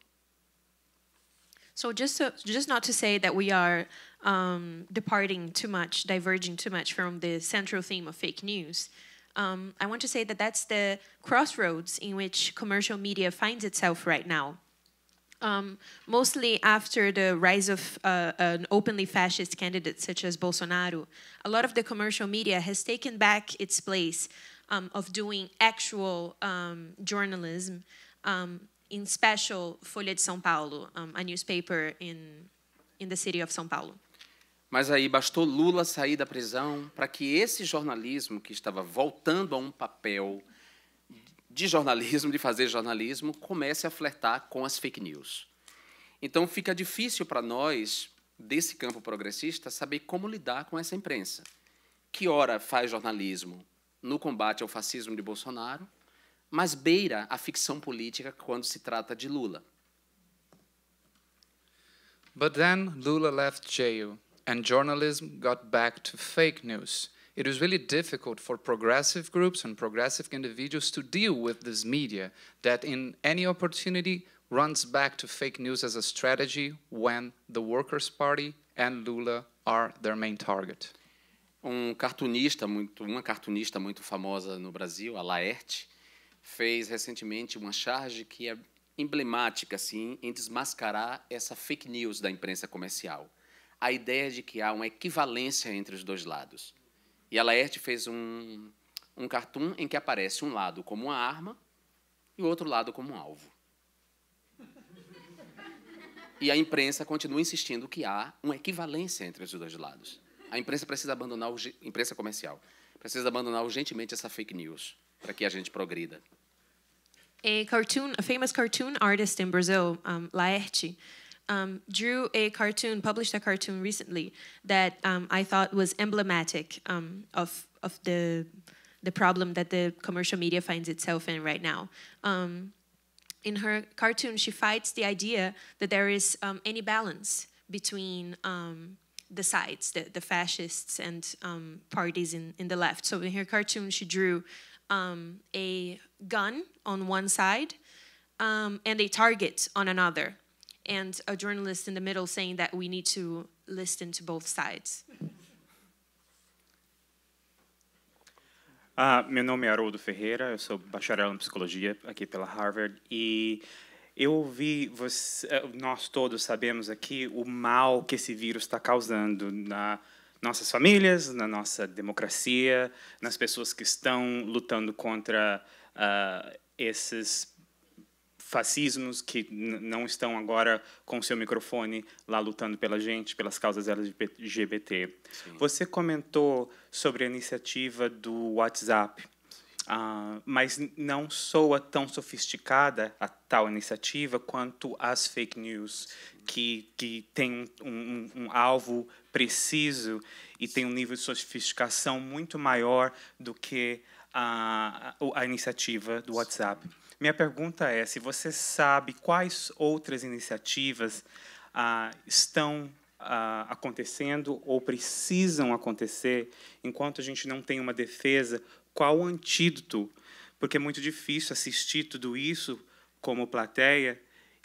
So just so, just not to say that we are um, departing too much, diverging too much from the central theme of fake news. Um, I want to say that that's the crossroads in which commercial media finds itself right now. Um, mostly after the rise of uh, an openly fascist candidate such as Bolsonaro, a lot of the commercial media has taken back its place um, of doing actual um, journalism in special Folha de São Paulo, a newspaper in, in the city of São Paulo. Mas aí bastou Lula sair da prisão para que esse jornalismo que estava voltando a um papel de jornalismo, de fazer jornalismo, comece a flertar com as fake news. Então fica difícil para nós, desse campo progressista, saber como lidar com essa imprensa, que hora faz jornalismo no combate ao fascismo de Bolsonaro, mas beira a ficção política quando se trata de Lula. But then Lula left jail and journalism got back to fake news. It was really difficult for progressive groups and progressive individuals to deal with this media that in any opportunity runs back to fake news as a strategy when the Workers' Party and Lula are their main target. um cartunista muito, uma cartunista muito famosa no Brasil, a Laerte, fez recentemente uma charge que é emblemática assim em desmascarar essa fake news da imprensa comercial. A ideia de que há uma equivalência entre os dois lados. E a Laerte fez um, um cartoon em que aparece um lado como uma arma e o outro lado como um alvo. E a imprensa continua insistindo que há uma equivalência entre os dois lados a imprensa precisa abandonar, imprensa comercial, precisa abandonar urgentemente essa fake news para que a gente progrida. A cartoon, a famous cartoon artist in Brazil, um, Laerte, um, drew a cartoon, published a cartoon recently that um, I thought was emblematic of of the the problem that the commercial media finds itself in right now in her cartoon, she fights the idea that there is um, any balance between um, the sides, the, the fascists and um, parties in, in the left. So in her cartoon, she drew um, a gun on one side um, and a target on another, and a journalist in the middle saying that we need to listen to both sides. Ah, meu nome é Haroldo Ferreira, eu sou bacharel em psicologia aqui pela Harvard e Eu ouvi, eh, nós todos sabemos aqui o mal que esse vírus está causando na nossas famílias, na nossa democracia, nas pessoas que estão lutando contra uh, esses fascismos que não estão agora com seu microfone lá lutando pela gente, pelas causas LGBT. Sim. Você comentou sobre a iniciativa do WhatsApp Uh, mas não soa tão sofisticada a tal iniciativa quanto as fake news, que, que tem um, um, um alvo preciso e tem um nível de sofisticação muito maior do que a, a iniciativa do WhatsApp. Minha pergunta é se você sabe quais outras iniciativas uh, estão Uh, acontecendo ou precisam acontecer enquanto a gente não tem uma defesa qual o antídoto, porque é muito difícil assistir tudo isso como plateia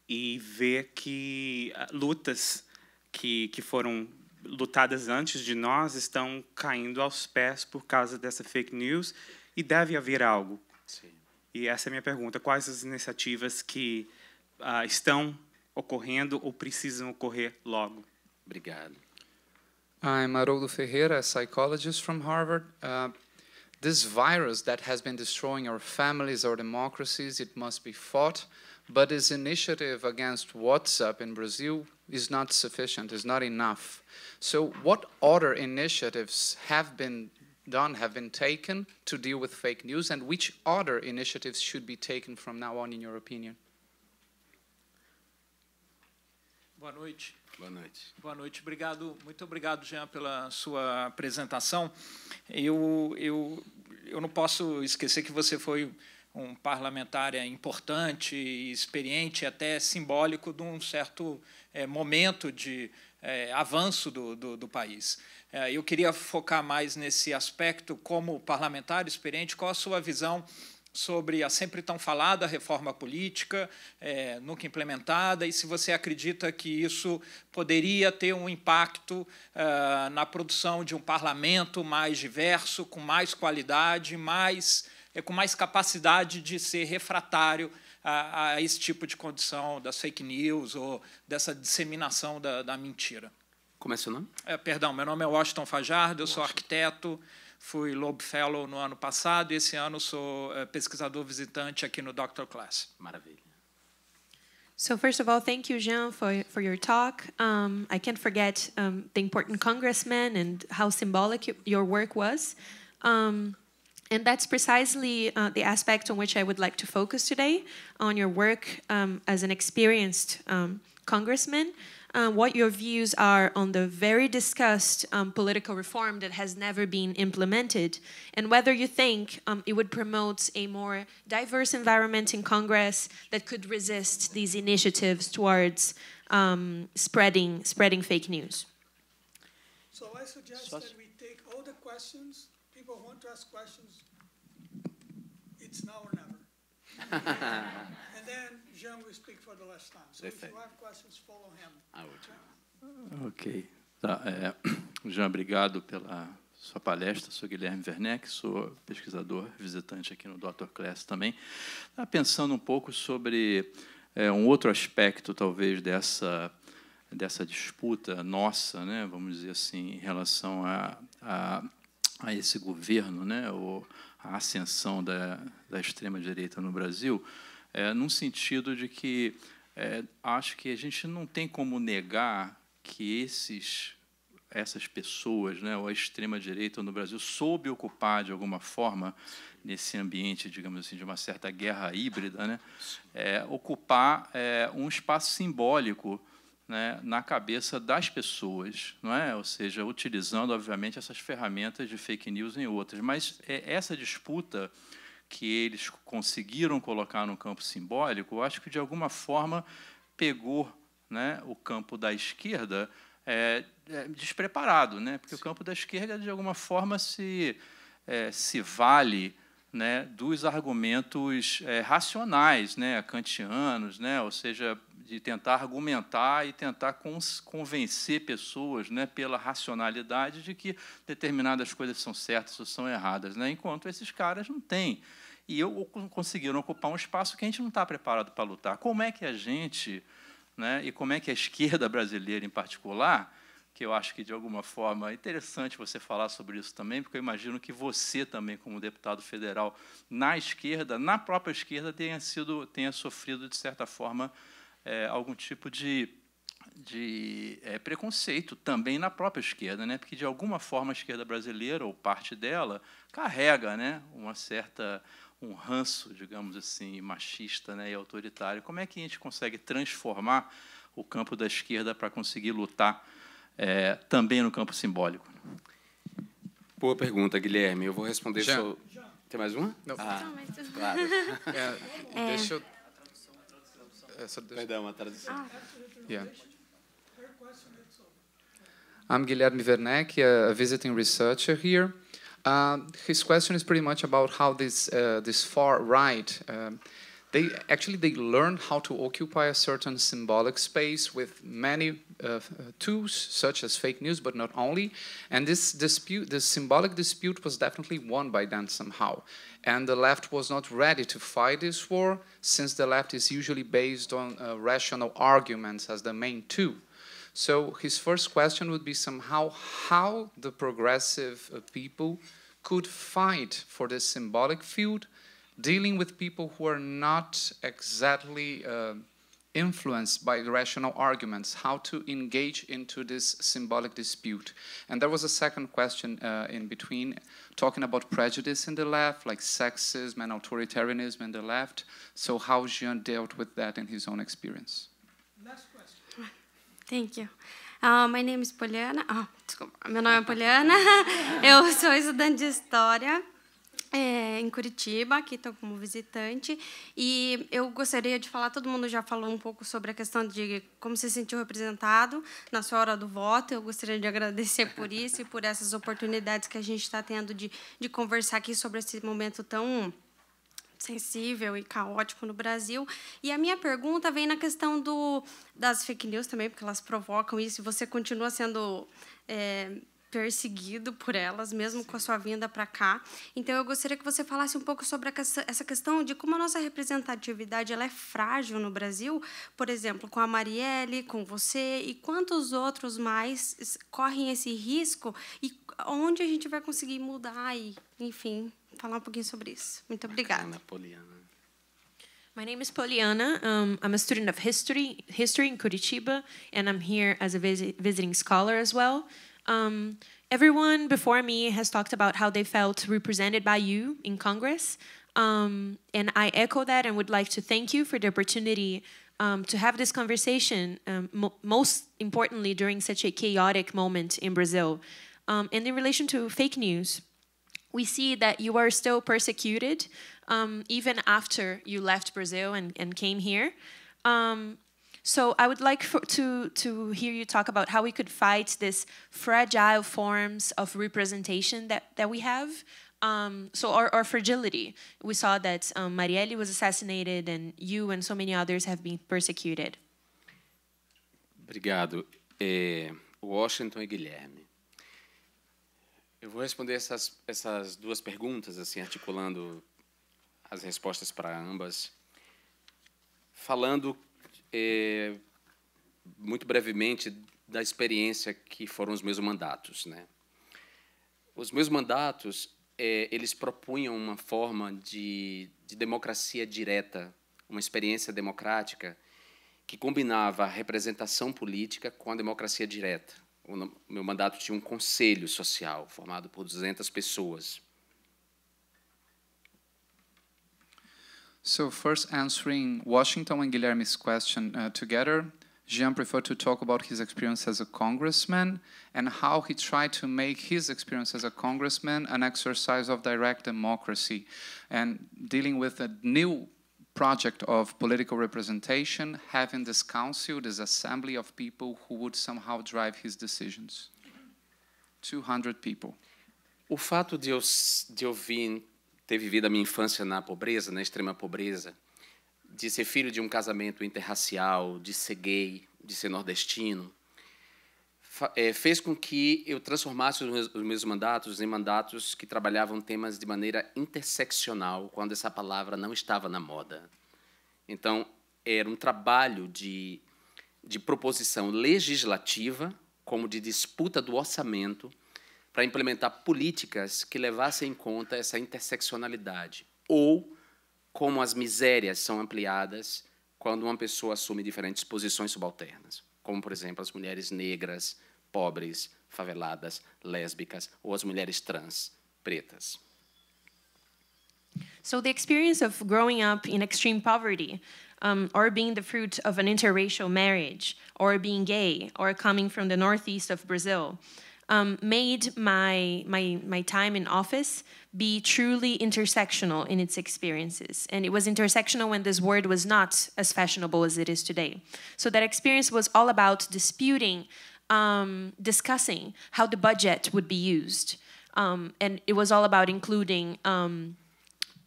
e ver que ah, lutas que, que foram lutadas antes de nós estão caindo aos pés por causa dessa fake news e deve haver algo. Sim. E essa é a minha pergunta: quais as iniciativas que ah, estão ocorrendo ou precisam ocorrer logo? Obrigado. I'm Haroldo Ferreira, a psychologist from Harvard. Uh, this virus that has been destroying our families, our democracies, it must be fought. But this initiative against WhatsApp in Brazil is not sufficient, is not enough. So what other initiatives have been done, have been taken to deal with fake news, and which other initiatives should be taken from now on, in your opinion? Boa noite. Boa noite. Boa noite. Obrigado, muito obrigado, Jean, pela sua apresentação. Eu, eu, eu não posso esquecer que você foi um parlamentar é, importante, experiente, até simbólico de um certo é, momento de é, avanço do, do, do país. É, eu queria focar mais nesse aspecto, como parlamentar experiente, qual a sua visão sobre a sempre tão falada reforma política, é, nunca implementada, e se você acredita que isso poderia ter um impacto é, na produção de um parlamento mais diverso, com mais qualidade, mais, é, com mais capacidade de ser refratário a, a, esse tipo de condição das fake news ou dessa disseminação da, da mentira. Como é seu nome? É, perdão, meu nome é Washington Fajardo, eu Washington. sou arquiteto, fui Loeb Fellow no ano passado e esse ano sou eh, pesquisador visitante aqui no Dr. Class. Maravilha. So first of all, thank you, Jean, for, for your talk. Um, I can't forget um, the important congressman and how symbolic your work was. Um, and that's precisely uh, the aspect on which I would like to focus today, on your work as an experienced congressman. um, what your views are on the very discussed um, political reform that has never been implemented, and whether you think um, it would promote a more diverse environment in Congress that could resist these initiatives towards um, spreading, spreading fake news. So I suggest that we take all the questions. People want to ask questions. It's now or never. and then John speak for the last time. So if you have questions, follow him. Ah, ok. Tá, é, Jean, obrigado pela sua palestra. Sou Guilherme Werneck, sou pesquisador visitante aqui no Dr. Class também. Estava tá pensando um pouco sobre é, um outro aspecto, talvez, dessa dessa disputa nossa, né, vamos dizer assim, em relação a, a, a esse governo, né, ou a ascensão da, da extrema-direita no Brasil, é, num sentido de que é, acho que a gente não tem como negar que esses essas pessoas, né, ou a extrema direita no Brasil soube ocupar de alguma forma nesse ambiente, digamos assim, de uma certa guerra híbrida, né, é, ocupar é, um espaço simbólico né, na cabeça das pessoas, não é? Ou seja, utilizando obviamente essas ferramentas de fake news em outras, mas é, essa disputa que eles conseguiram colocar no campo simbólico, eu acho que de alguma forma pegou né, o campo da esquerda é, é, despreparado, né? porque Sim. o campo da esquerda de alguma forma se, é, se vale né, dos argumentos é, racionais, né, kantianos, né, ou seja, de tentar argumentar e tentar convencer pessoas, né, pela racionalidade de que determinadas coisas são certas ou são erradas, né, enquanto esses caras não têm. E eu conseguiram ocupar um espaço que a gente não está preparado para lutar. Como é que a gente, né, e como é que a esquerda brasileira em particular que eu acho que, de alguma forma, é interessante você falar sobre isso também, porque eu imagino que você também, como deputado federal na esquerda, na própria esquerda, tenha, sido, tenha sofrido, de certa forma, é, algum tipo de de é, preconceito também na própria esquerda, né? Porque de alguma forma a esquerda brasileira ou parte dela carrega, né, uma certa um ranço, digamos assim, machista, né, e autoritário. Como é que a gente consegue transformar o campo da esquerda para conseguir lutar é, também no campo simbólico? Boa pergunta, Guilherme. Eu vou responder. Já. Só... Tem mais uma? Não. Ah, Não mas claro. É, é, deixa eu... É, só deixa... Perdão, uma tradução. Ah. Yeah. I'm Guilherme Werneck, a visiting researcher here. Uh, his question is pretty much about how this uh, this far right uh, they actually they learn how to occupy a certain symbolic space with many uh, uh, tools such as fake news but not only and this dispute this symbolic dispute was definitely won by them somehow and the left was not ready to fight this war since the left is usually based on uh, rational arguments as the main tool so his first question would be somehow how the progressive uh, people could fight for this symbolic field dealing with people who are not exactly uh, influenced by rational arguments, how to engage into this symbolic dispute. And there was a second question uh, in between, talking about prejudice in the left, like sexism and authoritarianism in the left. So how Jean dealt with that in his own experience. Last question. Thank you. Uh, my name is Poliana. My oh, ah, desculpa. Meu nome é Poliana. Eu sou estudante de História. é, em Curitiba, aqui estou como visitante, e eu gostaria de falar, todo mundo já falou um pouco sobre a questão de como se sentiu representado na sua hora do voto, eu gostaria de agradecer por isso e por essas oportunidades que a gente está tendo de, de conversar aqui sobre esse momento tão sensível e caótico no Brasil. E a minha pergunta vem na questão do, das fake news também, porque elas provocam isso, e você continua sendo... É, perseguido por elas, mesmo Sim. com a sua vinda para cá. Então, eu gostaria que você falasse um pouco sobre essa questão de como a nossa representatividade ela é frágil no Brasil, por exemplo, com a Marielle, com você e quantos outros mais correm esse risco e onde a gente vai conseguir mudar e, enfim, falar um pouquinho sobre isso. Muito obrigada. Bacana, Poliana. My name is Poliana. Um, I'm a student of history, history in Curitiba, and I'm here as a visiting scholar as well. Um, everyone before me has talked about how they felt represented by you in Congress. Um, and I echo that and would like to thank you for the opportunity um, to have this conversation, um, mo most importantly during such a chaotic moment in Brazil. Um, and in relation to fake news, we see that you are still persecuted um, even after you left Brazil and, and came here. Um, so I would like for, to, to hear you talk about how we could fight this fragile forms of representation that, that we have. Um, so our, our, fragility. We saw that um, Marielle was assassinated and you and so many others have been persecuted. Obrigado. É, eh, Washington e Guilherme. Eu vou responder essas, essas duas perguntas, assim, articulando as respostas para ambas, falando é, muito brevemente da experiência que foram os meus mandatos, né? Os meus mandatos é, eles propunham uma forma de, de democracia direta, uma experiência democrática que combinava a representação política com a democracia direta. O meu mandato tinha um conselho social formado por 200 pessoas So first answering Washington and Guilherme's question uh, together, Jean preferred to talk about his experience as a congressman and how he tried to make his experience as a congressman an exercise of direct democracy and dealing with a new project of political representation, having this council, this assembly of people who would somehow drive his decisions. 200 people. O fato de eu, de eu vir ter vivido a minha infância na pobreza, na extrema pobreza, de ser filho de um casamento interracial, de ser gay, de ser nordestino, é, fez com que eu transformasse os meus mandatos em mandatos que trabalhavam temas de maneira interseccional, quando essa palavra não estava na moda. Então, era um trabalho de, de proposição legislativa, como de disputa do orçamento, para implementar políticas que levassem em conta essa interseccionalidade, ou como as misérias são ampliadas quando uma pessoa assume diferentes posições subalternas, como, por exemplo, as mulheres negras, pobres, faveladas, lésbicas, ou as mulheres trans, pretas. So the experience of growing up in extreme poverty, um, or being the fruit of an interracial marriage, or being gay, or coming from the northeast of Brazil, um, made my, my, my time in office be truly intersectional in its experiences. And it was intersectional when this word was not as fashionable as it is today. So that experience was all about disputing, um, discussing how the budget would be used. Um, and it was all about including um,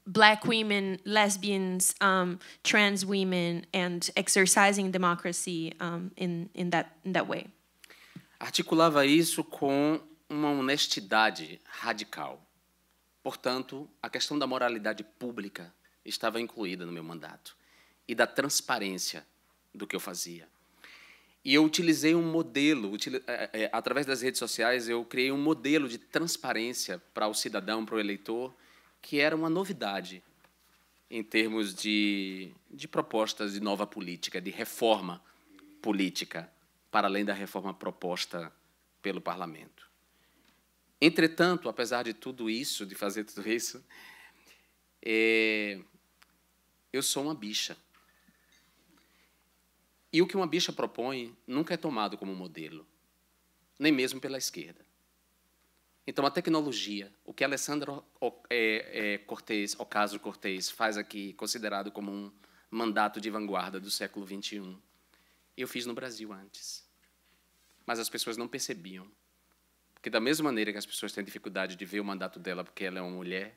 black women, lesbians, um, trans women, and exercising democracy um, in in that in that way. articulava isso com uma honestidade radical. Portanto, a questão da moralidade pública estava incluída no meu mandato e da transparência do que eu fazia. E eu utilizei um modelo, é, é, é, através das redes sociais, eu criei um modelo de transparência para o cidadão, para o eleitor, que era uma novidade em termos de, de propostas de nova política, de reforma política para além da reforma proposta pelo parlamento. Entretanto, apesar de tudo isso, de fazer tudo isso, é, eu sou uma bicha. E o que uma bicha propõe nunca é tomado como modelo, nem mesmo pela esquerda. Então, a tecnologia, o que Alessandro é, é, Cortez, Ocasio Cortez, faz aqui, considerado como um mandato de vanguarda do século XXI, eu fiz no Brasil antes mas as pessoas não percebiam. Porque, da mesma maneira que as pessoas têm dificuldade de ver o mandato dela porque ela é uma mulher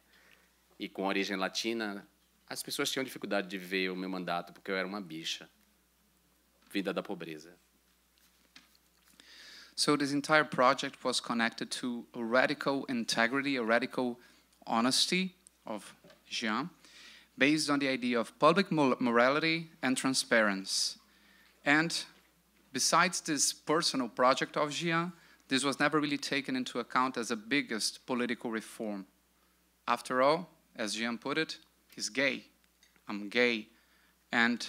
e com origem latina, as pessoas tinham dificuldade de ver o meu mandato porque eu era uma bicha. Vida da pobreza. So this entire project was connected to a radical integrity, a radical honesty of Jean, based on the idea of public morality and transparency, and Besides this personal project of Jian, this was never really taken into account as the biggest political reform. After all, as Jean put it, he's gay. I'm gay. And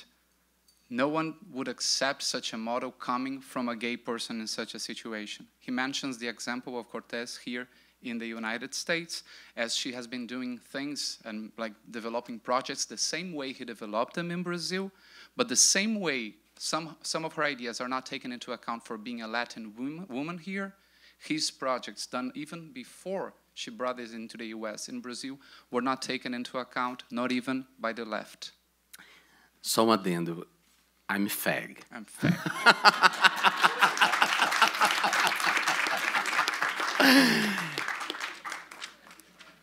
no one would accept such a model coming from a gay person in such a situation. He mentions the example of Cortez here in the United States, as she has been doing things and like developing projects the same way he developed them in Brazil, but the same way some, some of her ideas are not taken into account for being a Latin woman here. His projects, done even before she brought this into the US in Brazil, were not taken into account, not even by the left. So, um adendo, I'm fag. I'm fag.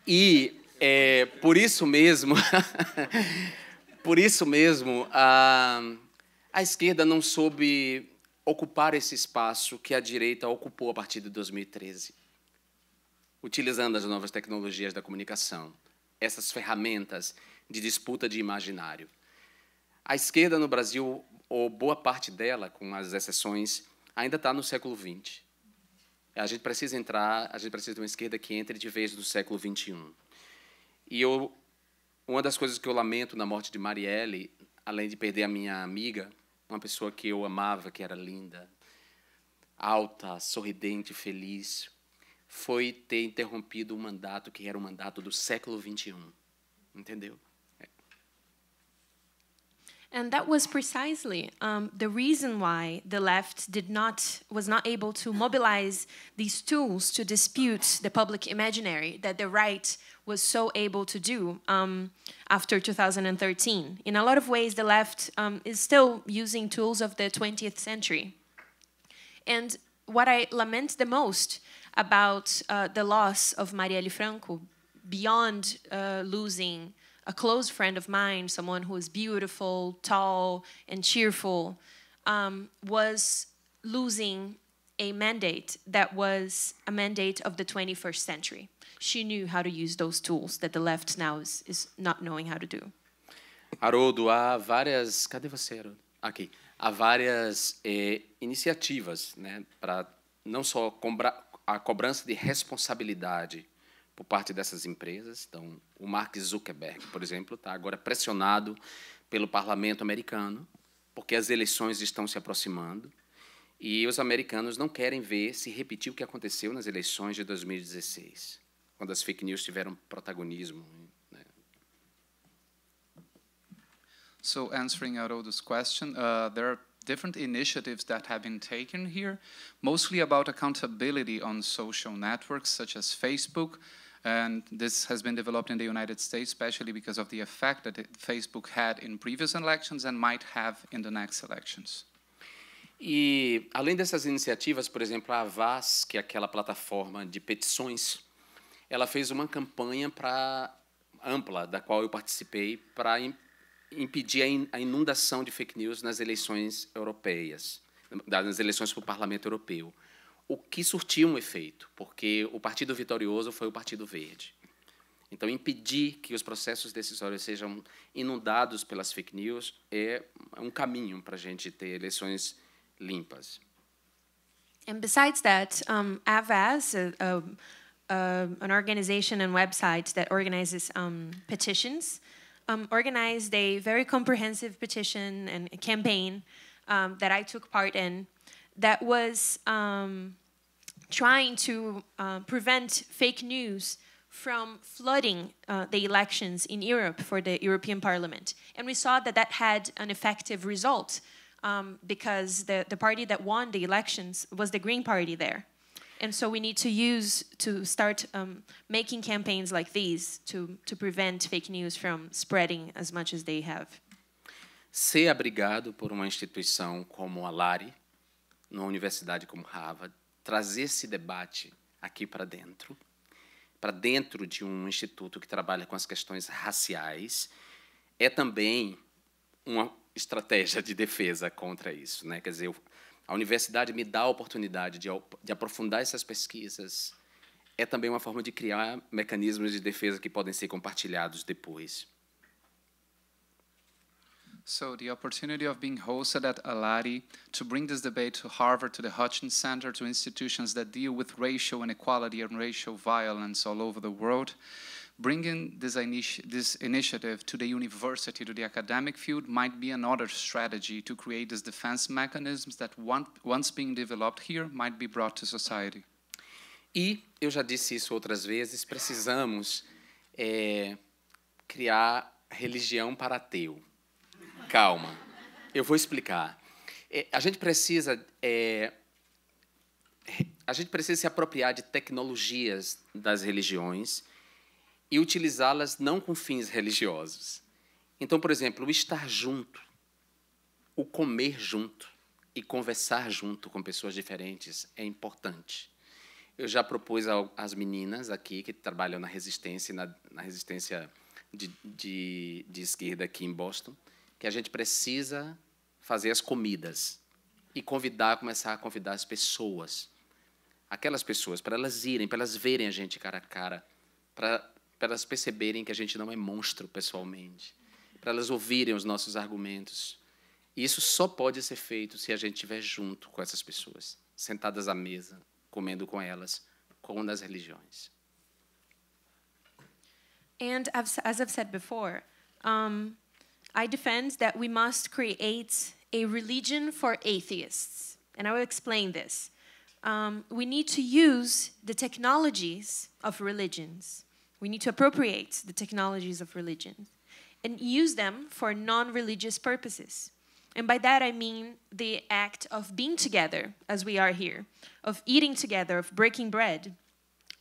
e é, por isso mesmo, por isso mesmo, a. Uh, A esquerda não soube ocupar esse espaço que a direita ocupou a partir de 2013, utilizando as novas tecnologias da comunicação, essas ferramentas de disputa de imaginário. A esquerda no Brasil, ou boa parte dela, com as exceções, ainda está no século XX. A gente precisa entrar, a gente precisa de uma esquerda que entre de vez no século XXI. E eu, uma das coisas que eu lamento na morte de Marielle, além de perder a minha amiga, uma pessoa que eu amava, que era linda, alta, sorridente, feliz, foi ter interrompido um mandato que era o um mandato do século 21, entendeu? And that was precisely um, the reason why the left did not, was not able to mobilize these tools to dispute the public imaginary that the right was so able to do um, after 2013. In a lot of ways, the left um, is still using tools of the 20th century. And what I lament the most about uh, the loss of Marielle Franco, beyond uh, losing a close friend of mine, someone who is beautiful, tall, and cheerful, um, was losing a mandate that was a mandate of the 21st century. She knew how to use those tools that the left now is, is not knowing how to do. Haroldo, há várias. Cadê você, Haroldo? Aqui. Há várias eh, iniciativas né, para não só a cobrança de responsabilidade por parte dessas empresas. Então, o Mark Zuckerberg, por exemplo, está agora pressionado pelo parlamento americano, porque as eleições estão se aproximando e os americanos não querem ver se repetir o que aconteceu nas eleições de 2016, quando as fake news tiveram protagonismo. Né? So, answering Haroldo's question, uh, there are different initiatives that have been taken here, mostly about accountability on social networks such as Facebook. And this has been developed in the United States, especially because of the effect that Facebook had in previous elections and might have in the next elections. E além dessas iniciativas, por exemplo, a Avaz, que é aquela plataforma de petições, ela fez uma campanha para ampla da qual eu participei para impedir a inundação de fake news nas eleições europeias, nas eleições para o Parlamento Europeu o que surtiu um efeito, porque o partido vitorioso foi o Partido Verde. Então, impedir que os processos decisórios sejam inundados pelas fake news é um caminho para a gente ter eleições limpas. And besides that, um, Avaz, uh, uh, an organization and website that organizes um, petitions, um, organized a very comprehensive petition and campaign um, that I took part in that was um, trying to uh, prevent fake news from flooding uh, the elections in Europe for the European Parliament. And we saw that that had an effective result um, because the, the party that won the elections was the Green Party there. And so we need to use to start um, making campaigns like these to, to prevent fake news from spreading as much as they have. Ser abrigado por uma instituição como a Lari, numa universidade como Harvard, trazer esse debate aqui para dentro, para dentro de um instituto que trabalha com as questões raciais, é também uma estratégia de defesa contra isso. Né? Quer dizer, eu, a universidade me dá a oportunidade de, de, aprofundar essas pesquisas. É também uma forma de criar mecanismos de defesa que podem ser compartilhados depois. So the opportunity of being hosted at Alari to bring this debate to Harvard, to the Hutchins Center, to institutions that deal with racial inequality and racial violence all over the world, bringing this, initi this initiative to the university, to the academic field, might be another strategy to create these defense mechanisms that one, once being developed here might be brought to society. E eu já disse isso outras vezes, precisamos é, eh, criar religião para ateu. Calma, eu vou explicar. É, a gente precisa é, a gente precisa se apropriar de tecnologias das religiões e utilizá-las não com fins religiosos. Então, por exemplo, o estar junto, o comer junto e conversar junto com pessoas diferentes é importante. Eu já propus às meninas aqui que trabalham na resistência, na, na resistência de, de, de esquerda aqui em Boston, que a gente precisa fazer as comidas e convidar, começar a convidar as pessoas, aquelas pessoas, para elas irem, para elas verem a gente cara a cara, para elas perceberem que a gente não é monstro pessoalmente, para elas ouvirem os nossos argumentos. E isso só pode ser feito se a gente estiver junto com essas pessoas, sentadas à mesa, comendo com elas, com nas religiões. And as I've said before, um I defend that we must create a religion for atheists. And I will explain this. Um, we need to use the technologies of religions. We need to appropriate the technologies of religion and use them for non religious purposes. And by that I mean the act of being together, as we are here, of eating together, of breaking bread.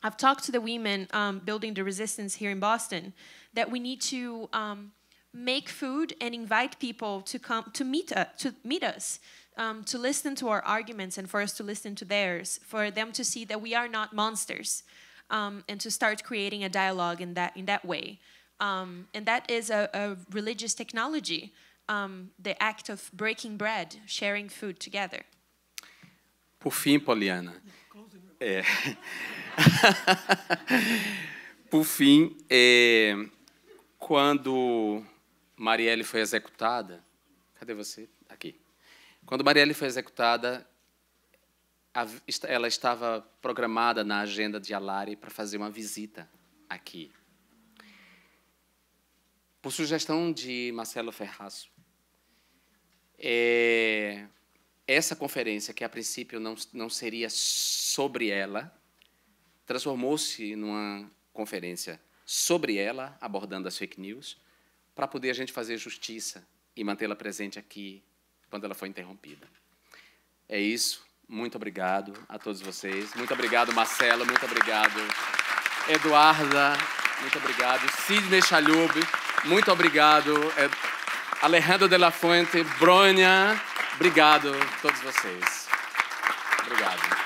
I've talked to the women um, building the resistance here in Boston that we need to um, make food and invite people to come to meet, uh, to meet us, um, to listen to our arguments and for us to listen to theirs, for them to see that we are not monsters, um, and to start creating a dialogue in that, in that way. Um, and that is a, a religious technology, um, the act of breaking bread, sharing food together. Por fim, Poliana. É. Por fim, é, quando Marielle foi executada, cadê você? Aqui. Quando Marielle foi executada, ela estava programada na agenda de Alari para fazer uma visita aqui. Por sugestão de Marcelo Ferraço, é, essa conferência, que a princípio não, não seria sobre ela, transformou-se numa conferência sobre ela, abordando as fake news, para poder a gente fazer justiça e mantê-la presente aqui quando ela foi interrompida. É isso. Muito obrigado a todos vocês. Muito obrigado, Marcelo. Muito obrigado, Eduarda. Muito obrigado, Sidney Chalhub. Muito obrigado, é, Alejandro de la Fuente, Bronha. Obrigado a todos vocês. Obrigado.